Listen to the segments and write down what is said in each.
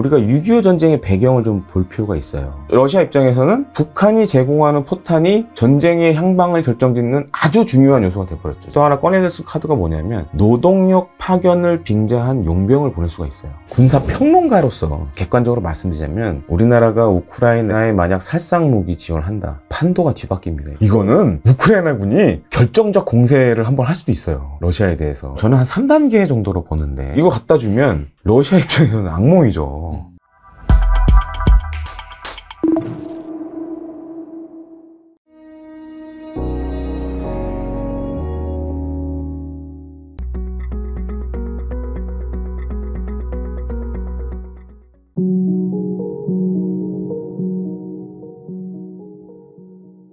우리가 6.25 전쟁의 배경을 좀 볼 필요가 있어요. 러시아 입장에서는 북한이 제공하는 포탄이 전쟁의 향방을 결정짓는 아주 중요한 요소가 돼버렸죠. 또 하나 꺼내들 수 카드가 뭐냐면 노동력 파견을 빙자한 용병을 보낼 수가 있어요. 군사 평론가로서 객관적으로 말씀드리자면 우리나라가 우크라이나에 만약 살상 무기 지원한다. 판도가 뒤바뀝니다. 이거는 우크라이나군이 결정적 공세를 한번 할 수도 있어요. 러시아에 대해서. 저는 한 3단계 정도로 보는데 이거 갖다 주면 러시아 입장에서는 악몽이죠.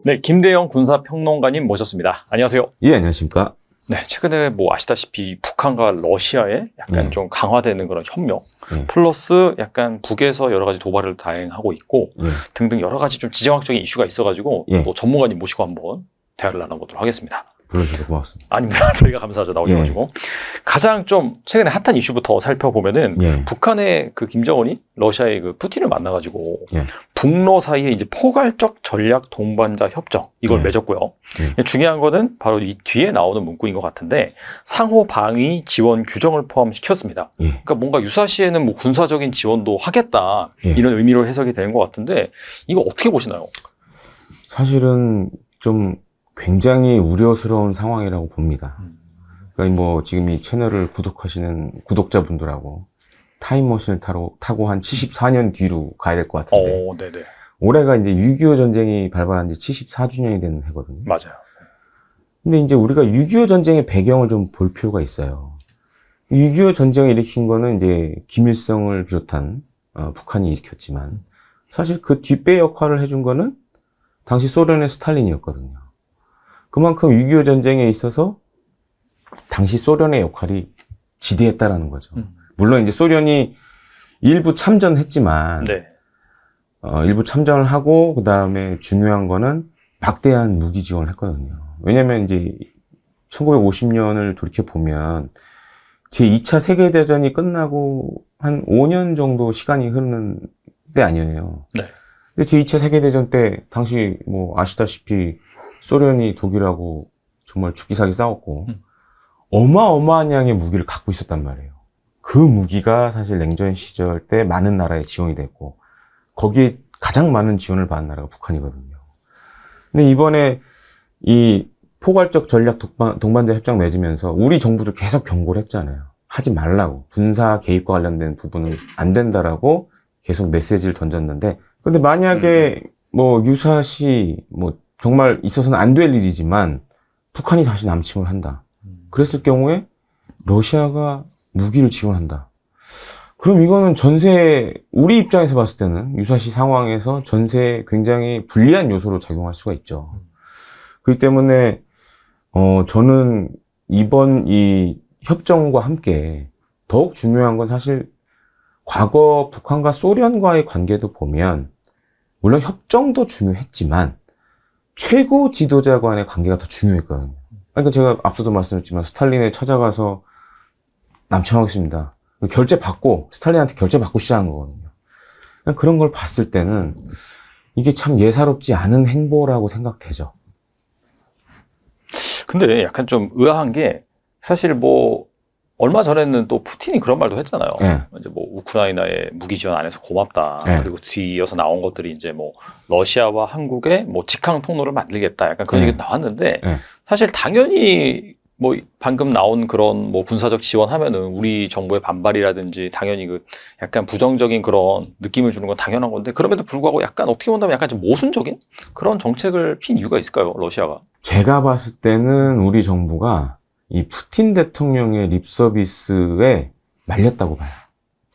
네, 김대영 군사평론가님 모셨습니다. 안녕하세요. 예, 안녕하십니까. 네, 최근에 뭐 아시다시피 북한과 러시아의 약간 음. 좀 강화되는 그런 협력, 음. 플러스 약간 북에서 여러 가지 도발을 다행하고 있고 음. 등등 여러 가지 좀 지정학적인 이슈가 있어가지고 예. 또 전문가님 모시고 한번 대화를 나눠보도록 하겠습니다. 불러주셔서 고맙습니다. 아닙니다. 저희가 감사하죠. 나오셔가지고. 예. 가장 좀 최근에 핫한 이슈부터 살펴보면은 예. 북한의 그 김정은이 러시아의 그 푸틴을 만나가지고 예. 북러 사이에 이제 포괄적 전략 동반자 협정 이걸 예. 맺었고요. 예. 중요한 거는 바로 이 뒤에 나오는 문구인 것 같은데 상호 방위 지원 규정을 포함시켰습니다. 예. 그러니까 뭔가 유사시에는 뭐 군사적인 지원도 하겠다 이런 의미로 해석이 되는 것 같은데 이거 어떻게 보시나요? 사실은 좀 굉장히 우려스러운 상황이라고 봅니다. 음. 그러니까 뭐 지금 이 채널을 구독하시는 구독자분들하고 타임머신을 타러, 타고 한 74년 뒤로 가야 될 것 같은데 오, 어, 네네. 올해가 이제 6.25 전쟁이 발발한 지 74주년이 되는 해거든요. 맞아요. 근데 이제 우리가 6.25 전쟁의 배경을 좀 볼 필요가 있어요. 6.25 전쟁을 일으킨 거는 이제 김일성을 비롯한 어, 북한이 일으켰지만 사실 그 뒷배 역할을 해준 거는 당시 소련의 스탈린이었거든요. 그만큼 6.25 전쟁에 있어서 당시 소련의 역할이 지대했다라는 거죠. 음. 물론 이제 소련이 일부 참전했지만 네. 어, 일부 참전을 하고 그 다음에 중요한 거는 막대한 무기 지원을 했거든요. 왜냐하면 이제 1950년을 돌이켜 보면 제 2차 세계 대전이 끝나고 한 5년 정도 시간이 흐르는 때 아니에요. 네. 근데 제 2차 세계 대전 때 당시 뭐 아시다시피 소련이 독일하고 정말 죽기사기 싸웠고 음. 어마어마한 양의 무기를 갖고 있었단 말이에요. 그 무기가 사실 냉전 시절 때 많은 나라에 지원이 됐고 거기에 가장 많은 지원을 받은 나라가 북한이거든요. 근데 이번에 이 포괄적 전략 독반, 동반자 협정 맺으면서 우리 정부도 계속 경고를 했잖아요. 하지 말라고 군사 개입과 관련된 부분은 안 된다라고 계속 메시지를 던졌는데 근데 만약에 음. 뭐 유사시 뭐 정말 있어서는 안 될 일이지만 북한이 다시 남침을 한다. 그랬을 경우에 러시아가 무기를 지원한다. 그럼 이거는 전세 우리 입장에서 봤을 때는 유사시 상황에서 전세 굉장히 불리한 요소로 작용할 수가 있죠. 그렇기 때문에 어 저는 이번 이 협정과 함께 더욱 중요한 건 사실 과거 북한과 소련과의 관계도 보면 물론 협정도 중요했지만 최고 지도자 간의 관계가 더 중요했거든요. 그러니까 제가 앞서도 말씀했지만 스탈린에 찾아가서 남청하겠습니다. 결제 받고 스탈린한테 결제 받고 시작한 거거든요. 그러니까 그런 걸 봤을 때는 이게 참 예사롭지 않은 행보라고 생각되죠. 근데 약간 좀 의아한 게 사실 뭐 얼마 전에는 또 푸틴이 그런 말도 했잖아요. 네. 이제 뭐 우크라이나의 무기 지원 안에서 고맙다. 네. 그리고 뒤이어서 나온 것들이 이제 뭐 러시아와 한국의 뭐 직항 통로를 만들겠다. 약간 그런 네. 얘기 나왔는데 네. 사실 당연히 뭐 방금 나온 그런 뭐 군사적 지원하면은 우리 정부의 반발이라든지 당연히 그 약간 부정적인 그런 느낌을 주는 건 당연한 건데 그럼에도 불구하고 약간 어떻게 본다면 약간 좀 모순적인 그런 정책을 핀 이유가 있을까요? 러시아가? 제가 봤을 때는 우리 정부가 이 푸틴 대통령의 립 서비스에 말렸다고 봐요.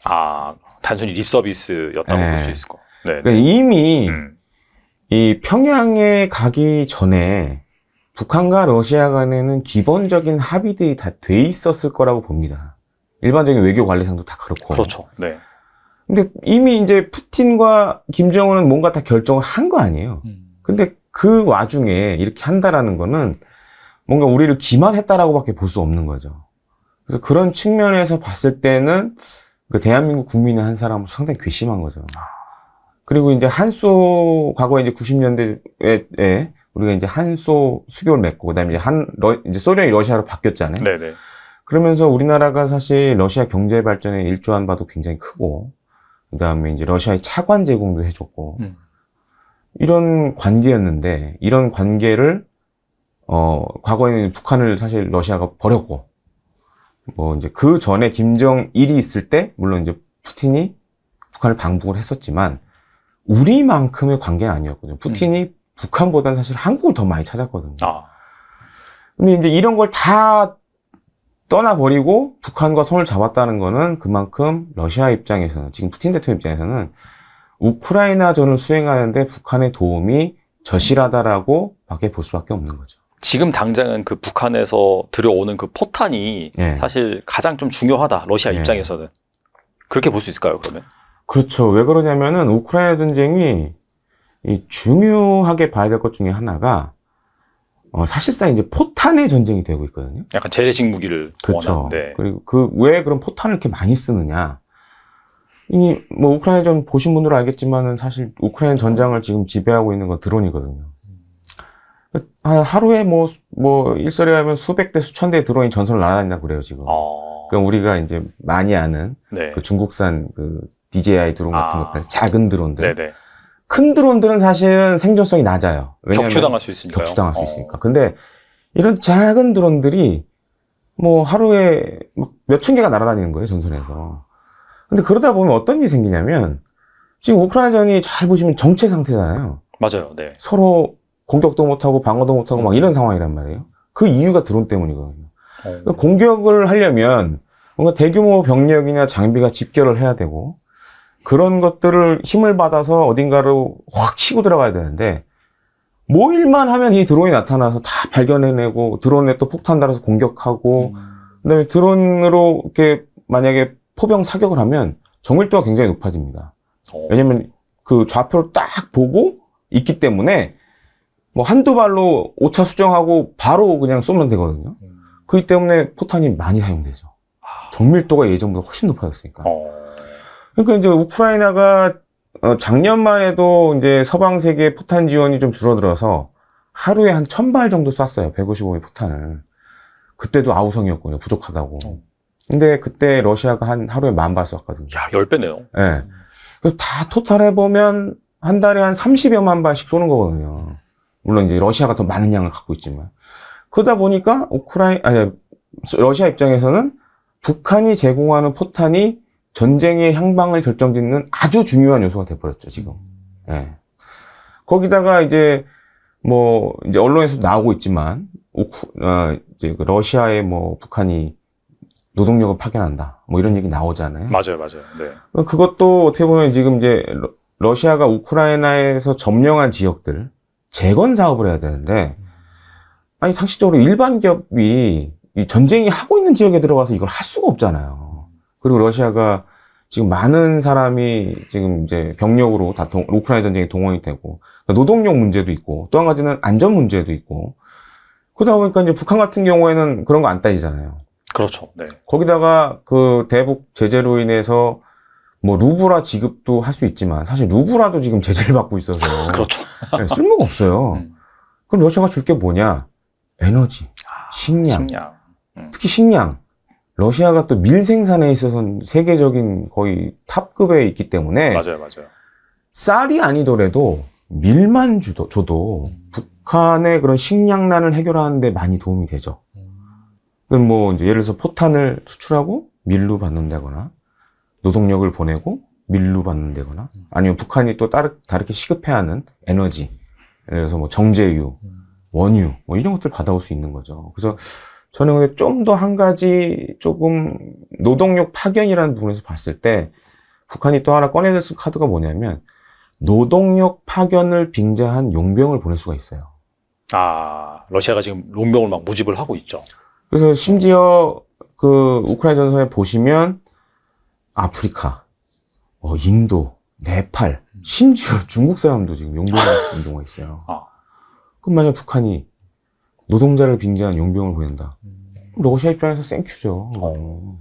아, 단순히 립 서비스였다고 네. 볼수 있을 거. 네. 그러니까 네. 이미 음. 이 평양에 가기 전에 북한과 러시아 간에는 기본적인 합의들이 다 돼 있었을 거라고 봅니다. 일반적인 외교 관리상도 다 그렇고. 그렇죠. 네. 근데 이미 이제 푸틴과 김정은은 뭔가 다 결정을 한 거 아니에요. 음. 근데 그 와중에 이렇게 한다라는 거는 뭔가 우리를 기만했다라고밖에 볼 수 없는 거죠. 그래서 그런 측면에서 봤을 때는 그 대한민국 국민의 한 사람은 상당히 괘씸한 거죠. 그리고 이제 한소 과거 이제 90년대에 우리가 이제 한소 수교를 맺고 그다음에 이제 한 러, 이제 소련이 러시아로 바뀌었잖아요. 네네. 그러면서 우리나라가 사실 러시아 경제 발전에 일조한 바도 굉장히 크고 그다음에 이제 러시아의 차관 제공도 해줬고 음. 이런 관계였는데 이런 관계를 어, 과거에는 북한을 사실 러시아가 버렸고, 뭐 이제 그 전에 김정일이 있을 때, 물론 이제 푸틴이 북한을 방북을 했었지만, 우리만큼의 관계는 아니었거든요. 푸틴이 음. 북한보다는 사실 한국을 더 많이 찾았거든요. 아. 근데 이제 이런 걸 다 떠나버리고 북한과 손을 잡았다는 거는 그만큼 러시아 입장에서는, 지금 푸틴 대통령 입장에서는 우크라이나전을 수행하는데 북한의 도움이 절실하다라고 밖에 볼 수밖에 없는 거죠. 지금 당장은 그 북한에서 들여오는 그 포탄이 예. 사실 가장 좀 중요하다 러시아 예. 입장에서는 그렇게 볼 수 있을까요 그러면? 그렇죠. 왜 그러냐면은 우크라이나 전쟁이 이 중요하게 봐야 될 것 중에 하나가 어, 사실상 이제 포탄의 전쟁이 되고 있거든요. 약간 재래식 무기를 그렇죠. 원하는데. 네. 그리고 그 왜 그런 포탄을 이렇게 많이 쓰느냐? 이 뭐 우크라이나 전 보신 분들은 알겠지만은 사실 우크라이나 전장을 지금 지배하고 있는 건 드론이거든요. 하루에 뭐, 뭐, 일설에 하면 수백 대, 수천 대 드론이 전선을 날아다닌다 그래요, 지금. 어... 그럼 우리가 이제 많이 아는 네. 그 중국산 그 DJI 드론 같은 아... 것들, 작은 드론들. 네네. 큰 드론들은 사실은 생존성이 낮아요. 격추당할 수 있으니까. 격추당할 수 어. 있으니까. 근데 이런 작은 드론들이 뭐 하루에 막 뭐 몇천 개가 날아다니는 거예요, 전선에서. 근데 그러다 보면 어떤 일이 생기냐면 지금 우크라이나전이 잘 보시면 정체 상태잖아요. 맞아요. 네. 서로 공격도 못하고 방어도 못하고 막 음. 이런 상황이란 말이에요. 그 이유가 드론 때문이거든요. 그 공격을 하려면 뭔가 대규모 병력이나 장비가 집결을 해야 되고 그런 것들을 힘을 받아서 어딘가로 확 치고 들어가야 되는데 모일만 하면 이 드론이 나타나서 다 발견해내고 드론에 또 폭탄 달아서 공격하고 음. 그다음에 드론으로 이렇게 만약에 포병 사격을 하면 정밀도가 굉장히 높아집니다. 어. 왜냐면 그 좌표를 딱 보고 있기 때문에 뭐 한두 발로 오차 수정하고 바로 그냥 쏘면 되거든요. 음. 그렇기 때문에 포탄이 많이 사용되죠. 정밀도가 예전보다 훨씬 높아졌으니까. 어. 그러니까 이제 우크라이나가 어, 작년만 해도 이제 서방 세계 포탄 지원이 좀 줄어들어서 하루에 한 천 발 정도 쐈어요. 155의 포탄을. 그때도 아우성이었고요. 부족하다고. 어. 근데 그때 러시아가 한 하루에 만발 쐈거든요. 야, 10배네요. 예. 네. 그래서 다 토탈 해보면 한 달에 한 30여만 발씩 쏘는 거거든요. 물론 이제 러시아가 더 많은 양을 갖고 있지만 그러다 보니까 우크라이 아니 러시아 입장에서는 북한이 제공하는 포탄이 전쟁의 향방을 결정짓는 아주 중요한 요소가 돼버렸죠 지금. 예. 거기다가 이제 뭐 이제 언론에서 나오고 있지만 우크, 어, 이제 그 러시아에 뭐 북한이 노동력을 파견한다 뭐 이런 얘기 나오잖아요. 맞아요, 맞아요. 네. 그것도 어떻게 보면 지금 이제 러시아가 우크라이나에서 점령한 지역들 재건 사업을 해야 되는데 아니 상식적으로 일반 기업이 이 전쟁이 하고 있는 지역에 들어가서 이걸 할 수가 없잖아요. 그리고 러시아가 지금 많은 사람이 지금 이제 병력으로 다 동, 우크라이나 전쟁에 동원이 되고 그러니까 노동력 문제도 있고 또 한 가지는 안전 문제도 있고 그러다 보니까 이제 북한 같은 경우에는 그런 거 안 따지잖아요. 그렇죠. 네. 거기다가 그 대북 제재로 인해서 뭐 루브라 지급도 할 수 있지만 사실 루브라도 지금 제재를 받고 있어서 그렇죠. 네, 쓸모가 없어요. 음. 그럼 러시아가 줄 게 뭐냐? 에너지, 아, 식량. 식량. 음. 특히 식량. 러시아가 또 밀 생산에 있어서는 세계적인 거의 탑급에 있기 때문에 맞아요, 맞아요. 쌀이 아니더라도 밀만 주도, 줘도 음. 북한의 그런 식량난을 해결하는데 많이 도움이 되죠. 음. 그럼 뭐 예를 들어서 포탄을 수출하고 밀로 받는다거나 노동력을 보내고 밀루받는다거나 아니면 북한이 또 따르, 다르게 시급해하는 에너지 예를 들어서 뭐 정제유, 음. 원유 뭐 이런 것들 을 받아올 수 있는 거죠. 그래서 저는 근데 좀 더 한 가지 조금 노동력 파견이라는 부분에서 봤을 때 북한이 또 하나 꺼내들 수 카드가 뭐냐면 노동력 파견을 빙자한 용병을 보낼 수가 있어요. 아 러시아가 지금 용병을 막 모집을 하고 있죠. 그래서 심지어 그 우크라이나 전선에 보시면 아프리카, 어, 인도, 네팔, 음. 심지어 중국 사람도 지금 용병 운동화 있어요. 아. 그럼 만약 북한이 노동자를 빙자한 용병을 보낸다. 음. 러시아 입장에서 생큐죠. 어.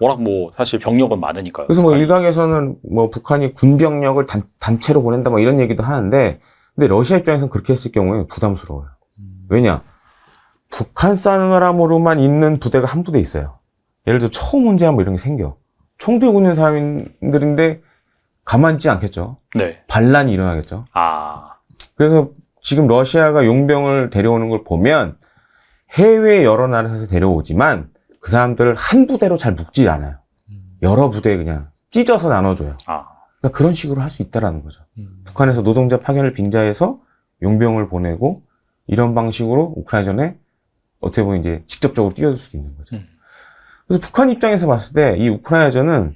워낙 뭐 사실 병력은 많으니까요. 그래서 뭐 북한이. 뭐 일각에서는 뭐 북한이 군병력을 단, 단체로 보낸다 뭐 이런 얘기도 하는데 근데 러시아 입장에서는 그렇게 했을 경우에 부담스러워요. 음. 왜냐? 북한 사람으로만 있는 부대가 한 부대 있어요. 예를 들어 처음 문제뭐 이런 게 생겨. 총들고 있는 사람들인데 가만히 있지 않겠죠. 네. 반란이 일어나겠죠. 아. 그래서 지금 러시아가 용병을 데려오는 걸 보면 해외 여러 나라에서 데려오지만 그 사람들을 한 부대로 잘 묶지 않아요. 음. 여러 부대에 그냥 찢어서 나눠줘요. 아. 그러니까 그런 식으로 할 수 있다라는 거죠. 음. 북한에서 노동자 파견을 빙자해서 용병을 보내고 이런 방식으로 우크라이나전에 어떻게 보면 이제 직접적으로 뛰어들 수도 있는 거죠. 음. 그래서 북한 입장에서 봤을 때 이 우크라이나전은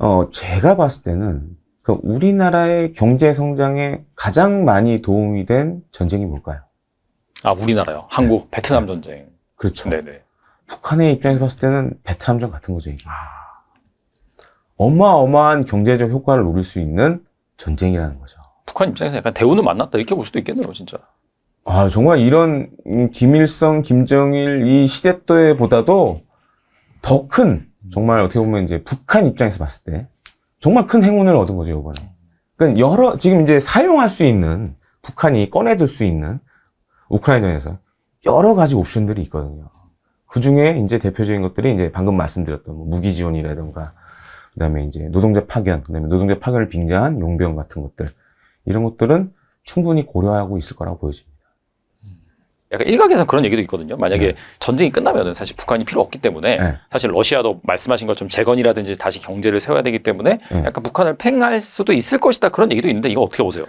어, 제가 봤을 때는 그 우리나라의 경제 성장에 가장 많이 도움이 된 전쟁이 뭘까요? 아, 우리나라요. 한국, 네. 베트남 네. 전쟁. 그렇죠. 네네. 네. 북한의 입장에서 봤을 때는 베트남전 같은 거죠, 이게. 아... 어마어마한 경제적 효과를 노릴 수 있는 전쟁이라는 거죠. 북한 입장에서 약간 대우는 만났다 이렇게 볼 수도 있겠네요, 진짜. 아, 정말 이런 김일성, 김정일 이 시대 때보다도 더큰 정말 어떻게 보면 이제 북한 입장에서 봤을 때 정말 큰 행운을 얻은 거죠 이번에. 그러니까 여러 지금 이제 사용할 수 있는 북한이 꺼내들 수 있는 우크라이나에서 여러 가지 옵션들이 있거든요. 그 중에 이제 대표적인 것들이 이제 방금 말씀드렸던 뭐 무기 지원이라든가 그다음에 이제 노동자 파견, 그다음에 노동자 파견을 빙자한 용병 같은 것들 이런 것들은 충분히 고려하고 있을 거라고 보여집니다. 약간 일각에서는 그런 얘기도 있거든요. 만약에 네. 전쟁이 끝나면은 사실 북한이 필요 없기 때문에 네. 사실 러시아도 말씀하신 것처럼 재건이라든지 다시 경제를 세워야 되기 때문에 네. 약간 북한을 팽할 수도 있을 것이다 그런 얘기도 있는데 이거 어떻게 보세요?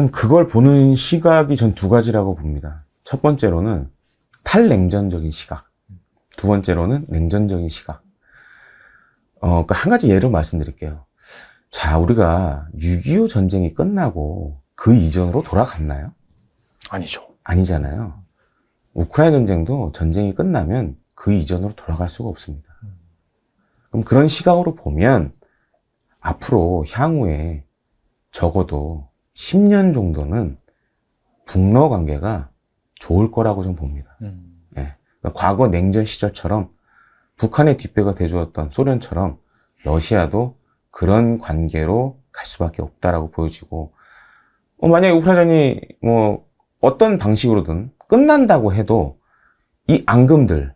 그러니까 그걸 보는 시각이 전 두 가지라고 봅니다. 첫 번째로는 탈냉전적인 시각, 두 번째로는 냉전적인 시각. 어, 그러니까 한 가지 예로 말씀드릴게요. 자, 우리가 6.25 전쟁이 끝나고 그 이전으로 돌아갔나요? 아니죠. 아니잖아요. 우크라이나 전쟁도 전쟁이 끝나면 그 이전으로 돌아갈 수가 없습니다. 그럼 그런 시각으로 보면 앞으로 향후에 적어도 10년 정도는 북러 관계가 좋을 거라고 좀 봅니다. 음. 예. 그러니까 과거 냉전 시절처럼 북한의 뒷배가 돼주었던 소련처럼 러시아도 그런 관계로 갈 수밖에 없다라고 보여지고 어, 만약에 우크라이나이 뭐 어떤 방식으로든 끝난다고 해도 이 앙금들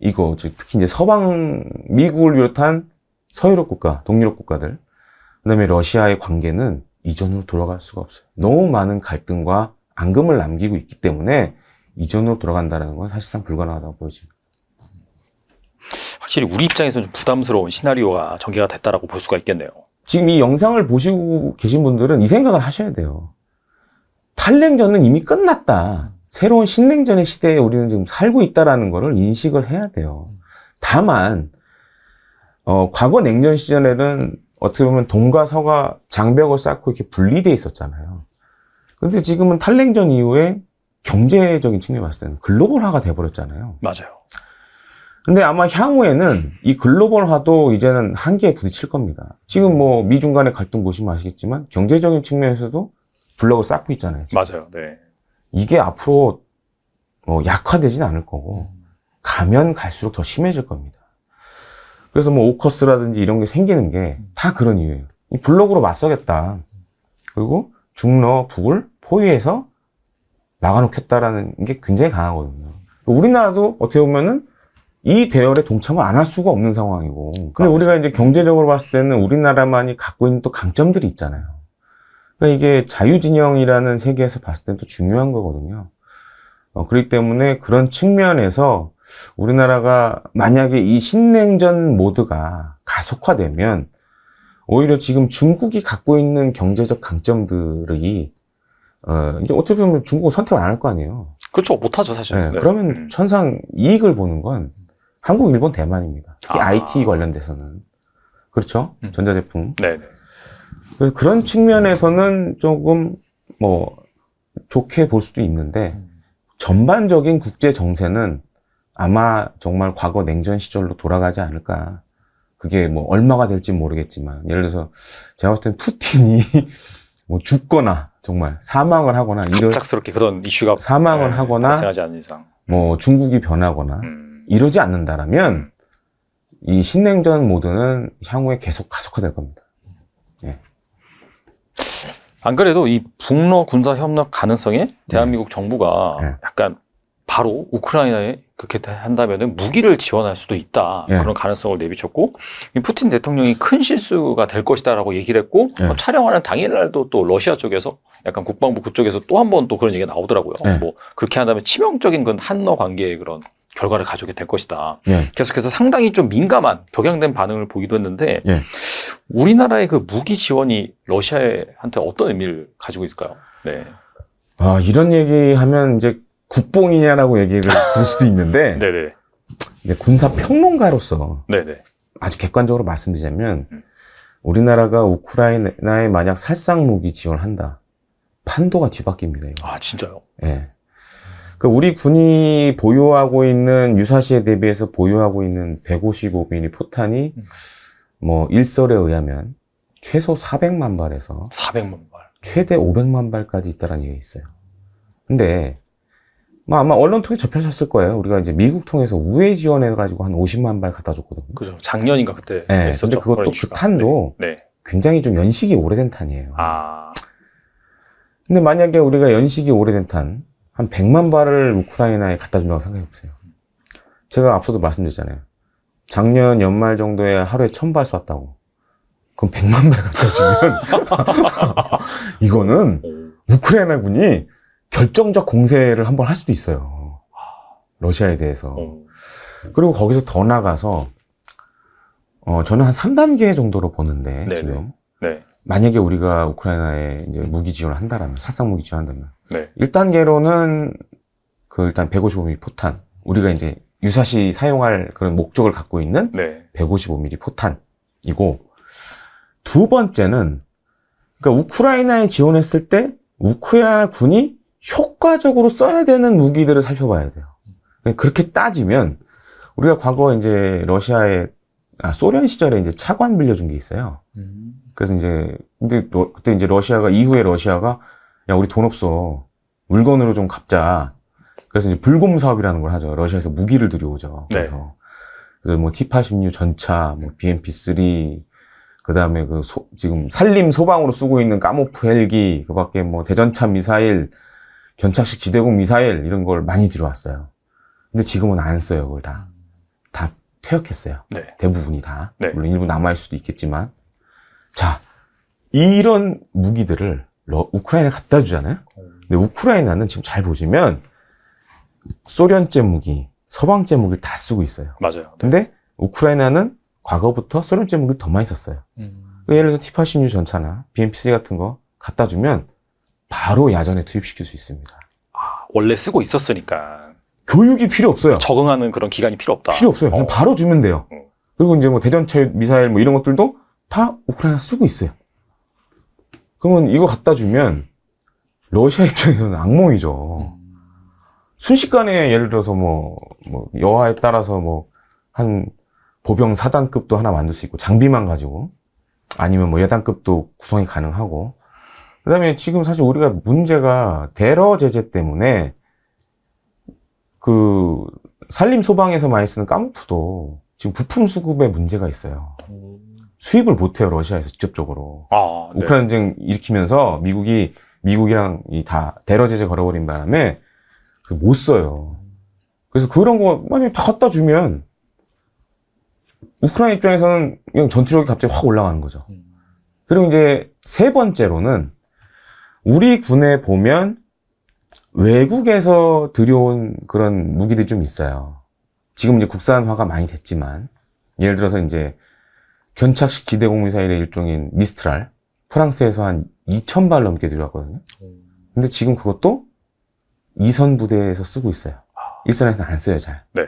이거 즉 특히 이제 서방 미국을 비롯한 서유럽 국가, 동유럽 국가들 그다음에 러시아의 관계는 이전으로 돌아갈 수가 없어요. 너무 많은 갈등과 앙금을 남기고 있기 때문에 이전으로 돌아간다는 건 사실상 불가능하다고 보여집니다. 확실히 우리 입장에서는 좀 부담스러운 시나리오가 전개가 됐다라고 볼 수가 있겠네요. 지금 이 영상을 보시고 계신 분들은 이 생각을 하셔야 돼요. 탈냉전은 이미 끝났다. 새로운 신냉전의 시대에 우리는 지금 살고 있다라는 것을 인식을 해야 돼요. 다만 어, 과거 냉전 시절에는 어떻게 보면 동과 서가 장벽을 쌓고 이렇게 분리돼 있었잖아요. 그런데 지금은 탈냉전 이후에 경제적인 측면 봤을 때는 글로벌화가 돼버렸잖아요. 맞아요. 근데 아마 향후에는 이 글로벌화도 이제는 한계에 부딪힐 겁니다. 지금 뭐 미중 간의 갈등 보시면 아시겠지만 경제적인 측면에서도 블럭을 쌓고 있잖아요. 지금. 맞아요. 네. 이게 앞으로 뭐약화되진 않을 거고 음. 가면 갈수록 더 심해질 겁니다. 그래서 뭐 오커스라든지 이런 게 생기는 게다 음. 그런 이유예요. 이 블록으로 맞서겠다. 그리고 중러 북을 포위해서 막아놓겠다라는 게 굉장히 강하거든요. 우리나라도 어떻게 보면은 이 대열에 동참을 안 할 수가 없는 상황이고. 근데 아, 우리가 이제 경제적으로 봤을 때는 우리나라만이 갖고 있는 또 강점들이 있잖아요. 그러니까 이게 자유진영이라는 세계에서 봤을 땐 또 중요한 거거든요. 어, 그렇기 때문에 그런 측면에서 우리나라가 만약에 이 신냉전 모드가 가속화되면 오히려 지금 중국이 갖고 있는 경제적 강점들이 어, 이제 어떻게 보면 중국은 선택을 안 할 거 아니에요. 그렇죠. 못하죠, 사실. 네, 네. 그러면 음. 천상 이익을 보는 건 한국, 일본, 대만입니다. 특히 아. IT 관련돼서는. 그렇죠? 음. 전자제품. 네, 네. 그래서 그런 측면에서는 조금 뭐 좋게 볼 수도 있는데 전반적인 국제 정세는 아마 정말 과거 냉전 시절로 돌아가지 않을까. 그게 뭐 얼마가 될지 모르겠지만 예를 들어서 제가 봤을 땐 푸틴이 뭐 죽거나 정말 사망을 하거나 갑작스럽게 그런 이슈가 사망을 네, 하거나 발생하지 않는 이상 뭐 중국이 변하거나 음. 이러지 않는다라면 이 신냉전 모드는 향후에 계속 가속화될 겁니다. 예. 안 그래도 이 북러 군사 협력 가능성에 네. 대한민국 네. 정부가 네. 약간 바로 우크라이나에 그렇게 한다면 은 무기를 지원할 수도 있다 네. 그런 가능성을 내비쳤고 푸틴 대통령이 큰 실수가 될 것이다라고 얘기를 했고 어, 촬영하는 당일날도 또 러시아 쪽에서 약간 국방부 그쪽에서 또 한 번 또 그런 얘기가 나오더라고요. 네. 뭐 그렇게 한다면 치명적인 건 한러 관계의 그런 결과를 가져오게 될 것이다. 예. 계속해서 상당히 좀 민감한 격양된 반응을 보기도 했는데 예. 우리나라의 그 무기 지원이 러시아한테 어떤 의미를 가지고 있을까요? 네. 아 이런 얘기하면 이제 국뽕이냐라고 얘기를 들 수도 있는데 군사 평론가로서 아주 객관적으로 말씀드리자면 음. 우리나라가 우크라이나에 만약 살상 무기 지원한다 판도가 뒤바뀝니다. 이거. 아 진짜요? 예. 그 우리 군이 보유하고 있는 유사시에 대비해서 보유하고 있는 155mm 포탄이 뭐 일설에 의하면 최소 400만 발에서 400만 발 최대 500만 발까지 있다라는 얘기가 있어요. 근데 뭐 아마 언론 통해 접하셨을 거예요. 우리가 이제 미국 통해서 우회 지원해 가지고 한 50만 발 갖다 줬거든요. 그죠. 작년인가 그때 네, 했었죠. 근데 그것도 그 탄도 네. 네. 굉장히 좀 연식이 오래된 탄이에요. 아. 근데 만약에 우리가 연식이 오래된 탄한 100만 발을 우크라이나에 갖다 준다고 생각해 보세요. 제가 앞서도 말씀드렸잖아요. 작년 연말 정도에 하루에 1000발 쐈다고. 그럼 100만 발 갖다 주면 이거는 우크라이나군이 결정적 공세를 한번 할 수도 있어요. 러시아에 대해서. 그리고 거기서 더 나가서 어, 저는 한 3단계 정도로 보는데 네네. 네. 지금 네. 만약에 우리가 우크라이나에 이제 무기 지원을 한다라면 살상 무기 지원한다면 네. 1단계로는 그 일단 155mm 포탄. 우리가 이제 유사시 사용할 그런 목적을 갖고 있는 네. 155mm 포탄이고 두 번째는 그러니까 우크라이나에 지원했을 때 우크라이나 군이 효과적으로 써야 되는 무기들을 살펴봐야 돼요. 그러니까 그렇게 따지면 우리가 과거 이제 러시아의 아, 소련 시절에 이제 차관 빌려준 게 있어요. 음. 그래서 이제 근데 러, 그때 이제 러시아가 이후에 러시아가 야 우리 돈 없어 물건으로 좀 갚자. 그래서 이제 불곰 사업이라는 걸 하죠. 러시아에서 무기를 들여오죠. 그래서 네. 그래서 뭐 T86 전차, 뭐 BMP3, 그다음에 그 소, 지금 산림 소방으로 쓰고 있는 까모프 헬기, 그밖에 뭐 대전차 미사일, 견착식 지대공 미사일 이런 걸 많이 들어왔어요. 근데 지금은 안 써요, 그걸 다. 다 퇴역했어요. 네. 대부분이 다. 네. 물론 일부 남아있을 수도 있겠지만. 자, 이런 무기들을 러, 우크라이나 갖다 주잖아요. 근데 우크라이나는 지금 잘 보시면 소련제 무기, 서방제 무기 다 쓰고 있어요. 맞아요. 네. 근데 우크라이나는 과거부터 소련제 무기를 더 많이 썼어요. 음. 예를 들어 서 티파시뉴 전차나 BMP-3 같은 거 갖다 주면 바로 야전에 투입시킬 수 있습니다. 아, 원래 쓰고 있었으니까. 교육이 필요 없어요. 적응하는 그런 기간이 필요 없다. 필요 없어요. 어. 바로 주면 돼요. 음. 그리고 이제 뭐 대전차 미사일 뭐 이런 것들도 다 우크라이나 쓰고 있어요. 그러면 이거 갖다 주면 러시아 입장에서는 악몽이죠. 순식간에 예를 들어서 뭐, 뭐 여하에 따라서 뭐 한 보병 사단급도 하나 만들 수 있고 장비만 가지고 아니면 뭐 여단급도 구성이 가능하고 그다음에 지금 사실 우리가 문제가 대러 제재 때문에 그 산림 소방에서 많이 쓰는 깐푸도 지금 부품 수급에 문제가 있어요. 음. 수입을 못해요 러시아에서 직접적으로 아, 네. 우크라이나 전쟁 일으키면서 미국이 미국이랑 다 대러 제재 걸어버린 바람에 못 써요. 그래서 그런 거 만약에 다 갖다 주면 우크라이나 입장에서는 그냥 전투력이 갑자기 확 올라가는 거죠. 음. 그리고 이제 세 번째로는 우리 군에 보면 외국에서 들여온 그런 무기들이 좀 있어요. 지금 이제 국산화가 많이 됐지만 예를 들어서 이제 견착식 기대공 미사일의 일종인 미스트랄 프랑스에서 한 2,000발 넘게 들어왔거든요 음. 근데 지금 그것도 이선 부대에서 쓰고 있어요. 아. 일선에서는 안 써요, 잘. 네.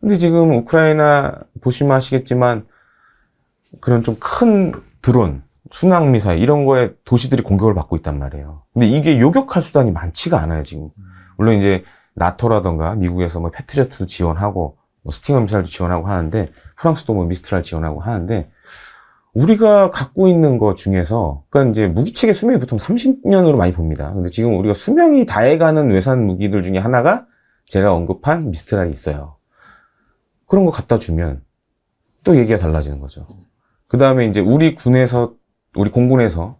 근데 지금 우크라이나 보시면 아시겠지만 그런 좀 큰 드론, 순항 미사일 이런 거에 도시들이 공격을 받고 있단 말이에요. 근데 이게 요격할 수단이 많지가 않아요, 지금. 음. 물론 이제 나토라던가 미국에서 뭐 패트리어트도 지원하고 뭐 스팅 어 미사일도 지원하고 하는데 프랑스도 뭐 미스트랄 지원하고 하는데 우리가 갖고 있는 것 중에서 그러니까 이제 무기체계 수명이 보통 30년으로 많이 봅니다. 근데 지금 우리가 수명이 다해가는 외산 무기들 중에 하나가 제가 언급한 미스트랄이 있어요. 그런 거 갖다 주면 또 얘기가 달라지는 거죠. 그 다음에 이제 우리 군에서 우리 공군에서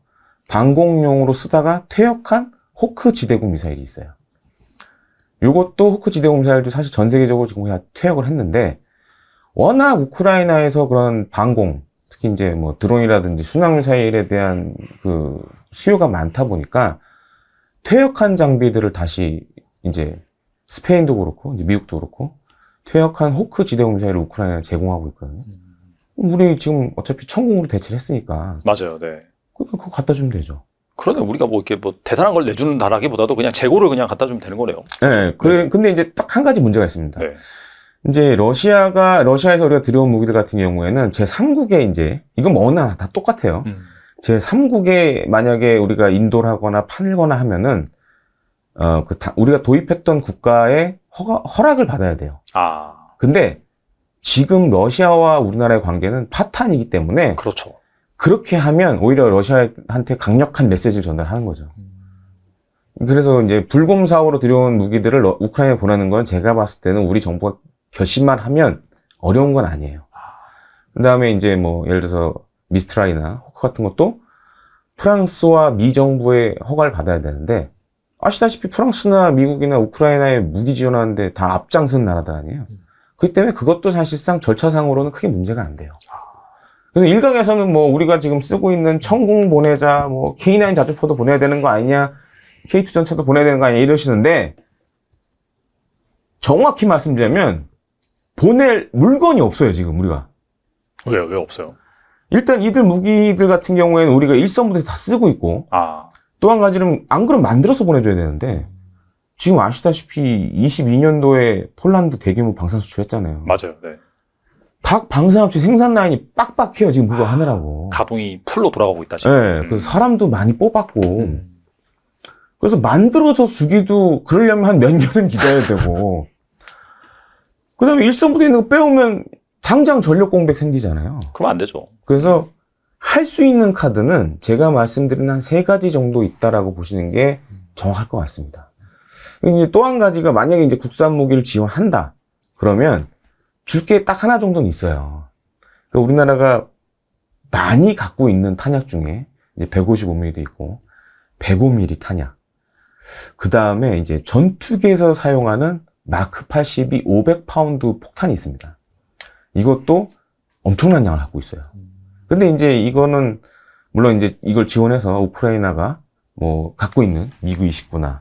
방공용으로 쓰다가 퇴역한 호크 지대공 미사일이 있어요. 이것도 후크지대 사살도 사실 전 세계적으로 지금 그냥 퇴역을 했는데 워낙 우크라이나에서 그런 방공 특히 이제 뭐 드론이라든지 순항미사일에 대한 그 수요가 많다 보니까 퇴역한 장비들을 다시 이제 스페인도 그렇고 이제 미국도 그렇고 퇴역한 호크 지대공 미사일을 우크라이나에 제공하고 있거든요. 음. 우리 지금 어차피 천공으로 대체를 했으니까. 맞아요, 네. 그러니까 그거 갖다 주면 되죠. 그러면 우리가 뭐 이렇게 뭐 대단한 걸 내주는 나라기보다도 그냥 재고를 그냥 갖다 주면 되는 거네요. 네. 그래, 근데 이제 딱 한 가지 문제가 있습니다. 네. 이제 러시아가 러시아에서 우리가 들여온 무기들 같은 경우에는 제 3국에 이제 이건 뭐나다 똑같아요. 음. 제 3국에 만약에 우리가 인도 하거나 팔거나 하면은 어그 우리가 도입했던 국가의 허가, 허락을 받아야 돼요. 아. 근데 지금 러시아와 우리나라의 관계는 파탄이기 때문에 그렇죠. 그렇게 하면 오히려 러시아한테 강력한 메시지를 전달하는 거죠. 그래서 이제 불곰 사호로 들여온 무기들을 러, 우크라이나에 보내는 건 제가 봤을 때는 우리 정부가 결심만 하면 어려운 건 아니에요. 그 다음에 이제 뭐 예를 들어서 미스트라이나 호크 같은 것도 프랑스와 미 정부의 허가를 받아야 되는데 아시다시피 프랑스나 미국이나 우크라이나에 무기 지원하는데 다 앞장선 나라들 아니에요. 그렇기 때문에 그것도 사실상 절차상으로는 크게 문제가 안 돼요. 그래서 일각에서는뭐 우리가 지금 쓰고 있는 천공 보내자, 뭐 K9 자주포도 보내야 되는 거 아니냐, K2 전차도 보내야 되는 거 아니냐 이러시는데 정확히 말씀드리면 보낼 물건이 없어요 지금 우리가. 왜요? 왜 없어요? 일단 이들 무기들 같은 경우에는 우리가 일선부대에서 다 쓰고 있고 아. 또한 가지는 안 그러면 만들어서 보내줘야 되는데 지금 아시다시피 22년도에 폴란드 대규모 방산 수출했잖아요. 맞아요. 네. 각 방산업체 생산 라인이 빡빡해요 지금 그거 아, 하느라고 가동이 풀로 돌아가고 있다 지금 네, 그래서 음. 사람도 많이 뽑았고 음. 그래서 만들어서 주기도 그러려면 한 몇 년은 기다려야 되고 그 다음에 일선부대 있는 거 빼오면 당장 전력 공백 생기잖아요 그럼 안 되죠 그래서 할 수 있는 카드는 제가 말씀드린 한 세 가지 정도 있다라고 보시는 게 정확할 것 같습니다 또 한 가지가 만약에 이제 국산 무기를 지원한다 그러면 줄게딱 하나 정도는 있어요. 그러니까 우리나라가 많이 갖고 있는 탄약 중에 이제 155mm도 있고 105mm 탄약. 그 다음에 이제 전투기에서 사용하는 마크 82 500파운드 폭탄이 있습니다. 이것도 엄청난 양을 갖고 있어요. 근데 이제 이거는 물론 이제 이걸 지원해서 우크라이나가 뭐 갖고 있는 미국 29나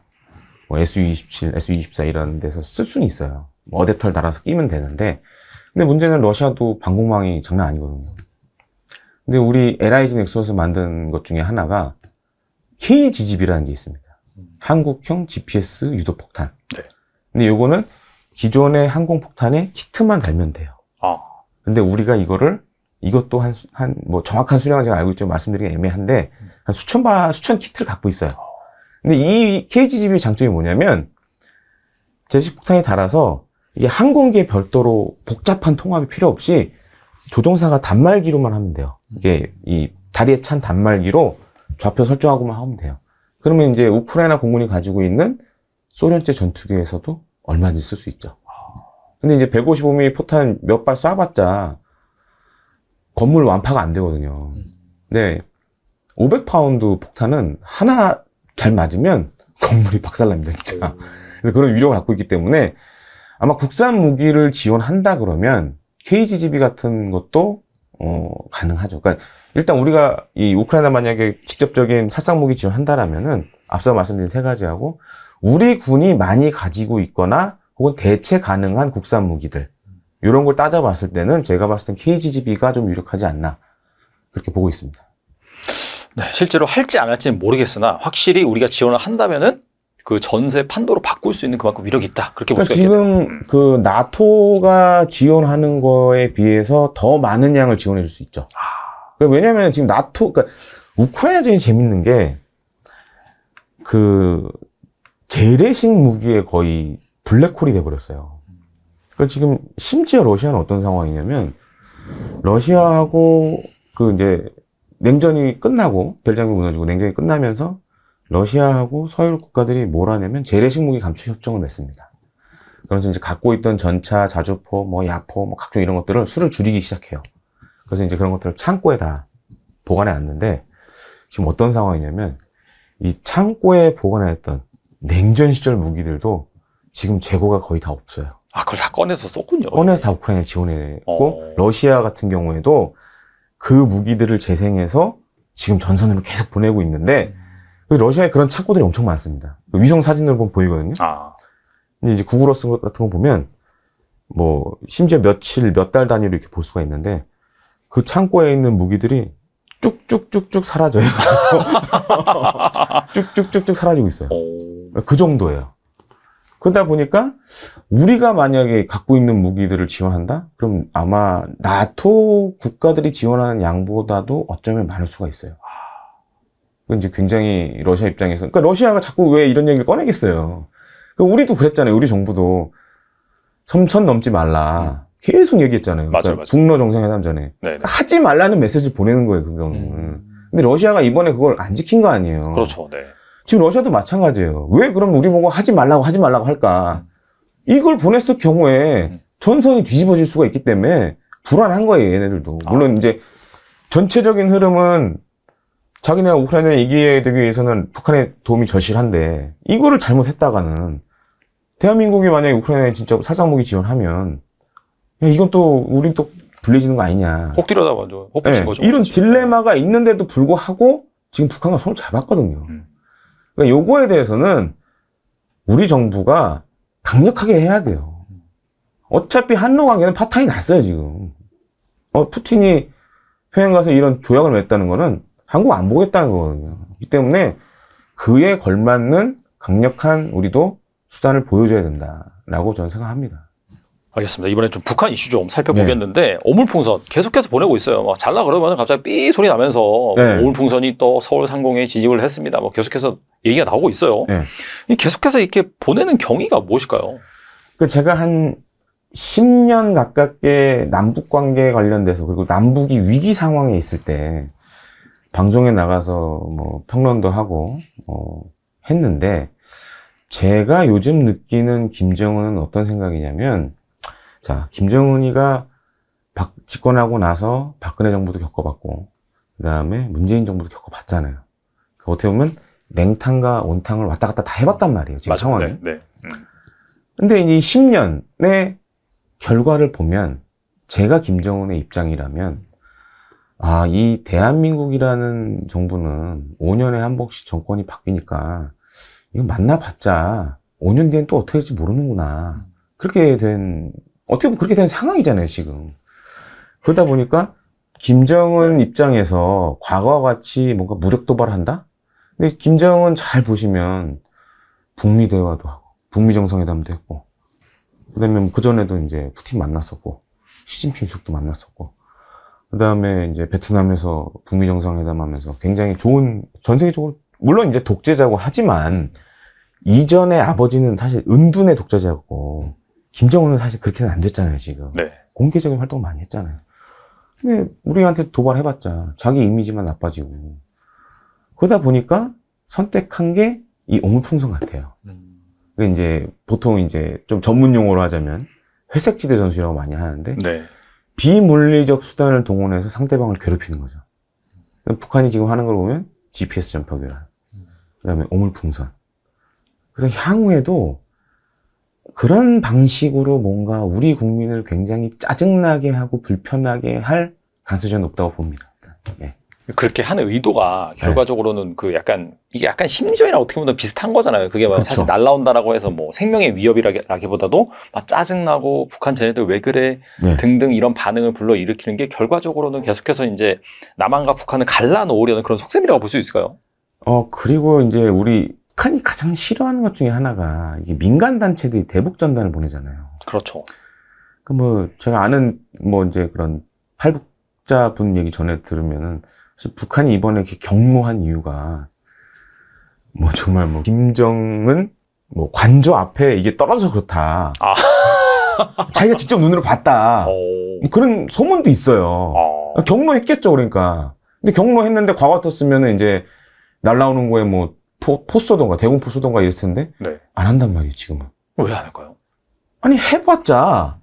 뭐 SU-27, SU-24 이런 데서 쓸 수는 있어요. 뭐 어댑터를 달아서 끼면 되는데 근데 문제는 러시아도 방공망이 장난 아니거든요. 근데 우리 LIG 넥서스 만든 것 중에 하나가 k g g 이라는게 있습니다. 한국형 GPS 유도 폭탄. 네. 근데 요거는 기존의 항공 폭탄에 키트만 달면 돼요. 아. 근데 우리가 이거를 이것도 한 한 뭐 정확한 수량은 제가 알고 있지만 말씀드리기 애매한데 한 수천 바 수천 키트를 갖고 있어요. 근데 이 KGGB의 장점이 뭐냐면 제식 폭탄에 달아서 이게 항 공기에 별도로 복잡한 통합이 필요 없이 조종사가 단말기로만 하면 돼요. 이게 이 다리에 찬 단말기로 좌표 설정하고만 하면 돼요. 그러면 이제 우크라이나 공군이 가지고 있는 소련제 전투기에서도 얼마든지 쓸 수 있죠. 근데 이제 155mm 포탄 몇 발 쏴봤자 건물 완파가 안 되거든요. 네. 500파운드 폭탄은 하나 잘 맞으면 건물이 박살납니다, 진짜. 그래서 그런 위력을 갖고 있기 때문에 아마 국산 무기를 지원한다 그러면 KGGB 같은 것도 어, 가능하죠. 그러니까 일단 우리가 이 우크라이나 만약에 직접적인 살상 무기 지원한다라면은 앞서 말씀드린 세 가지하고 우리 군이 많이 가지고 있거나 혹은 대체 가능한 국산 무기들 이런 걸 따져봤을 때는 제가 봤을 땐 KGGB가 좀 유력하지 않나 그렇게 보고 있습니다. 네, 실제로 할지 안 할지는 모르겠으나 확실히 우리가 지원을 한다면은 그 전세 판도로 바꿀 수 있는 그만큼 위력이 있다. 그렇게 볼수 그러니까 있겠네요. 지금 음. 그 나토가 지원하는 거에 비해서 더 많은 양을 지원해 줄 수 있죠. 아... 그러니까 왜냐하면 지금 나토, 그러니까 우크라이나전이 재밌는 게 그 재래식 무기에 거의 블랙홀이 돼버렸어요. 그러니까 지금 심지어 러시아는 어떤 상황이냐면 러시아하고 그 이제 냉전이 끝나고 별장이 무너지고 냉전이 끝나면서 러시아하고 서유럽 국가들이 뭘 하냐면 재래식 무기 감축 협정을 맺습니다. 그래서 이제 갖고 있던 전차, 자주포, 뭐 야포, 뭐 각종 이런 것들을 수를 줄이기 시작해요. 그래서 이제 그런 것들을 창고에 다 보관해 놨는데 지금 어떤 상황이냐면 이 창고에 보관했던 냉전 시절 무기들도 지금 재고가 거의 다 없어요. 아, 그걸 다 꺼내서 썼군요. 꺼내서 다 우크라이나에 지원했고 어... 러시아 같은 경우에도 그 무기들을 재생해서 지금 전선으로 계속 보내고 있는데 음. 러시아에 그런 창고들이 엄청 많습니다. 그 위성 사진으로 보면 보이거든요. 아. 근데 이제 구글어스 같은 거 보면 뭐 심지어 며칠 몇 달 단위로 이렇게 볼 수가 있는데 그 창고에 있는 무기들이 쭉쭉쭉쭉 사라져요. 그래서 쭉쭉쭉쭉 사라지고 있어요. 그 정도예요. 그러다 보니까 우리가 만약에 갖고 있는 무기들을 지원한다? 그럼 아마 나토 국가들이 지원하는 양보다도 어쩌면 많을 수가 있어요. 이제 굉장히 러시아 입장에서 그러니까 러시아가 자꾸 왜 이런 얘기를 꺼내겠어요. 그러니까 우리도 그랬잖아요. 우리 정부도 섬천 넘지 말라. 음. 계속 얘기했잖아요. 맞아요, 그러니까 맞아요. 북러 정상회담 전에 네네. 네. 그러니까 하지 말라는 메시지 보내는 거예요. 그경는 음. 근데 러시아가 이번에 그걸 안 지킨 거 아니에요. 그렇죠. 네. 지금 러시아도 마찬가지예요. 왜 그럼 우리 보고 하지 말라고 하지 말라고 할까? 이걸 보냈을 경우에 음. 전선이 뒤집어질 수가 있기 때문에 불안한 거예요. 얘네들도. 물론 아. 네. 이제 전체적인 흐름은 자기네가 우크라이나를 이기게 되기 위해서는 북한의 도움이 절실한데 이거를 잘못했다가는 대한민국이 만약에 우크라이나에 진짜 살상무기 지원하면 야, 이건 또 우리 또 불리지는 거 아니냐. 혹 들여다봐도 혹 네, 붙인 네, 거죠. 이런 그지 딜레마가 있는데도 불구하고 지금 북한과 손을 잡았거든요. 음. 그러니까 요거에 대해서는 우리 정부가 강력하게 해야 돼요. 어차피 한로 관계는 파탄이 났어요, 지금. 어, 푸틴이 평양 가서 이런 조약을 맺다는 었 거는 한국 안 보겠다는 거거든요. 이 때문에 그에 걸맞는 강력한 우리도 수단을 보여줘야 된다라고 저는 생각합니다. 알겠습니다. 이번에 좀 북한 이슈 좀 살펴보겠는데 네. 오물풍선 계속해서 보내고 있어요. 막 잘라 그러면 갑자기 삐 소리 나면서 뭐 네. 오물풍선이 또 서울 상공에 진입을 했습니다. 뭐 계속해서 얘기가 나오고 있어요. 네. 계속해서 이렇게 보내는 경위가 무엇일까요? 그 제가 한 10년 가깝게 남북 관계 관련돼서 그리고 남북이 위기 상황에 있을 때 방송에 나가서 뭐 평론도 하고 어, 했는데 제가 요즘 느끼는 김정은은 어떤 생각이냐면 자 김정은이가 박, 집권하고 나서 박근혜 정부도 겪어봤고 그 다음에 문재인 정부도 겪어봤잖아요. 그 어떻게 보면 냉탕과 온탕을 왔다 갔다 다 해봤단 말이에요. 지금 상황이. 네, 네. 음. 근데 이 10년의 결과를 보면 제가 김정은의 입장이라면 아, 이 대한민국이라는 정부는 5년에 한 번씩 정권이 바뀌니까 이거 만나봤자 5년 뒤엔 또 어떻게 될지 모르는구나. 그렇게 된, 어떻게 보면 그렇게 된 상황이잖아요, 지금. 그러다 보니까 김정은 입장에서 과거와 같이 뭔가 무력 도발한다? 근데 김정은 잘 보시면 북미 대화도 하고, 북미 정상회담도 했고, 그 다음에 뭐 그전에도 이제 푸틴 만났었고, 시진핑 측도 만났었고, 그 다음에 이제 베트남에서 북미 정상회담 하면서 굉장히 좋은, 전 세계적으로, 물론 이제 독재자고 하지만, 이전에 아버지는 사실 은둔의 독재자였고, 김정은은 사실 그렇게는 안 됐잖아요, 지금. 네. 공개적인 활동 을 많이 했잖아요. 근데 우리한테 도발해봤자 자기 이미지만 나빠지고. 그러다 보니까 선택한 게 이 오물풍선 같아요. 음. 그러니까 이제 보통 이제 좀 전문 용어로 하자면 회색지대 전술이라고 많이 하는데 네. 비물리적 수단을 동원해서 상대방을 괴롭히는 거죠. 북한이 지금 하는 걸 보면 GPS 전파 교란, 그다음에 오물풍선. 그래서 향후에도 그런 방식으로 뭔가 우리 국민을 굉장히 짜증나게 하고 불편하게 할 가능성이 높다고 봅니다. 예. 그렇게 하는 의도가 네. 결과적으로는 네. 그 약간 이게 약간 심리적이랑 어떻게 보면 비슷한 거잖아요. 그게 막 그렇죠. 사실 날라온다라고 해서 뭐 생명의 위협이라기보다도 막 짜증나고 북한 쟤네들 왜 그래 네. 등등 이런 반응을 불러 일으키는 게 결과적으로는 계속해서 이제 남한과 북한을 갈라놓으려는 그런 속셈이라고 볼 수 있을까요? 어 그리고 이제 우리 북한이 가장 싫어하는 것 중에 하나가 민간 단체들이 대북 전단을 보내잖아요. 그렇죠. 그뭐 제가 아는 뭐 이제 그런 탈북자 분 얘기 전에 들으면은 그래서 북한이 이번에 이렇게 경로한 이유가 뭐 정말 뭐 김정은 뭐관조 앞에 이게 떨어져서 그렇다. 아. 자기가 직접 눈으로 봤다. 오. 뭐 그런 소문도 있어요. 아. 경로했겠죠, 그러니까. 근데 경로했는데 과거 같았으면 이제 날라오는 거에 뭐 포, 포소던가 대공포 소던가 이랬을 텐데 네. 안 한단 말이에요, 지금은. 왜 안 할까요? 아니 해봤자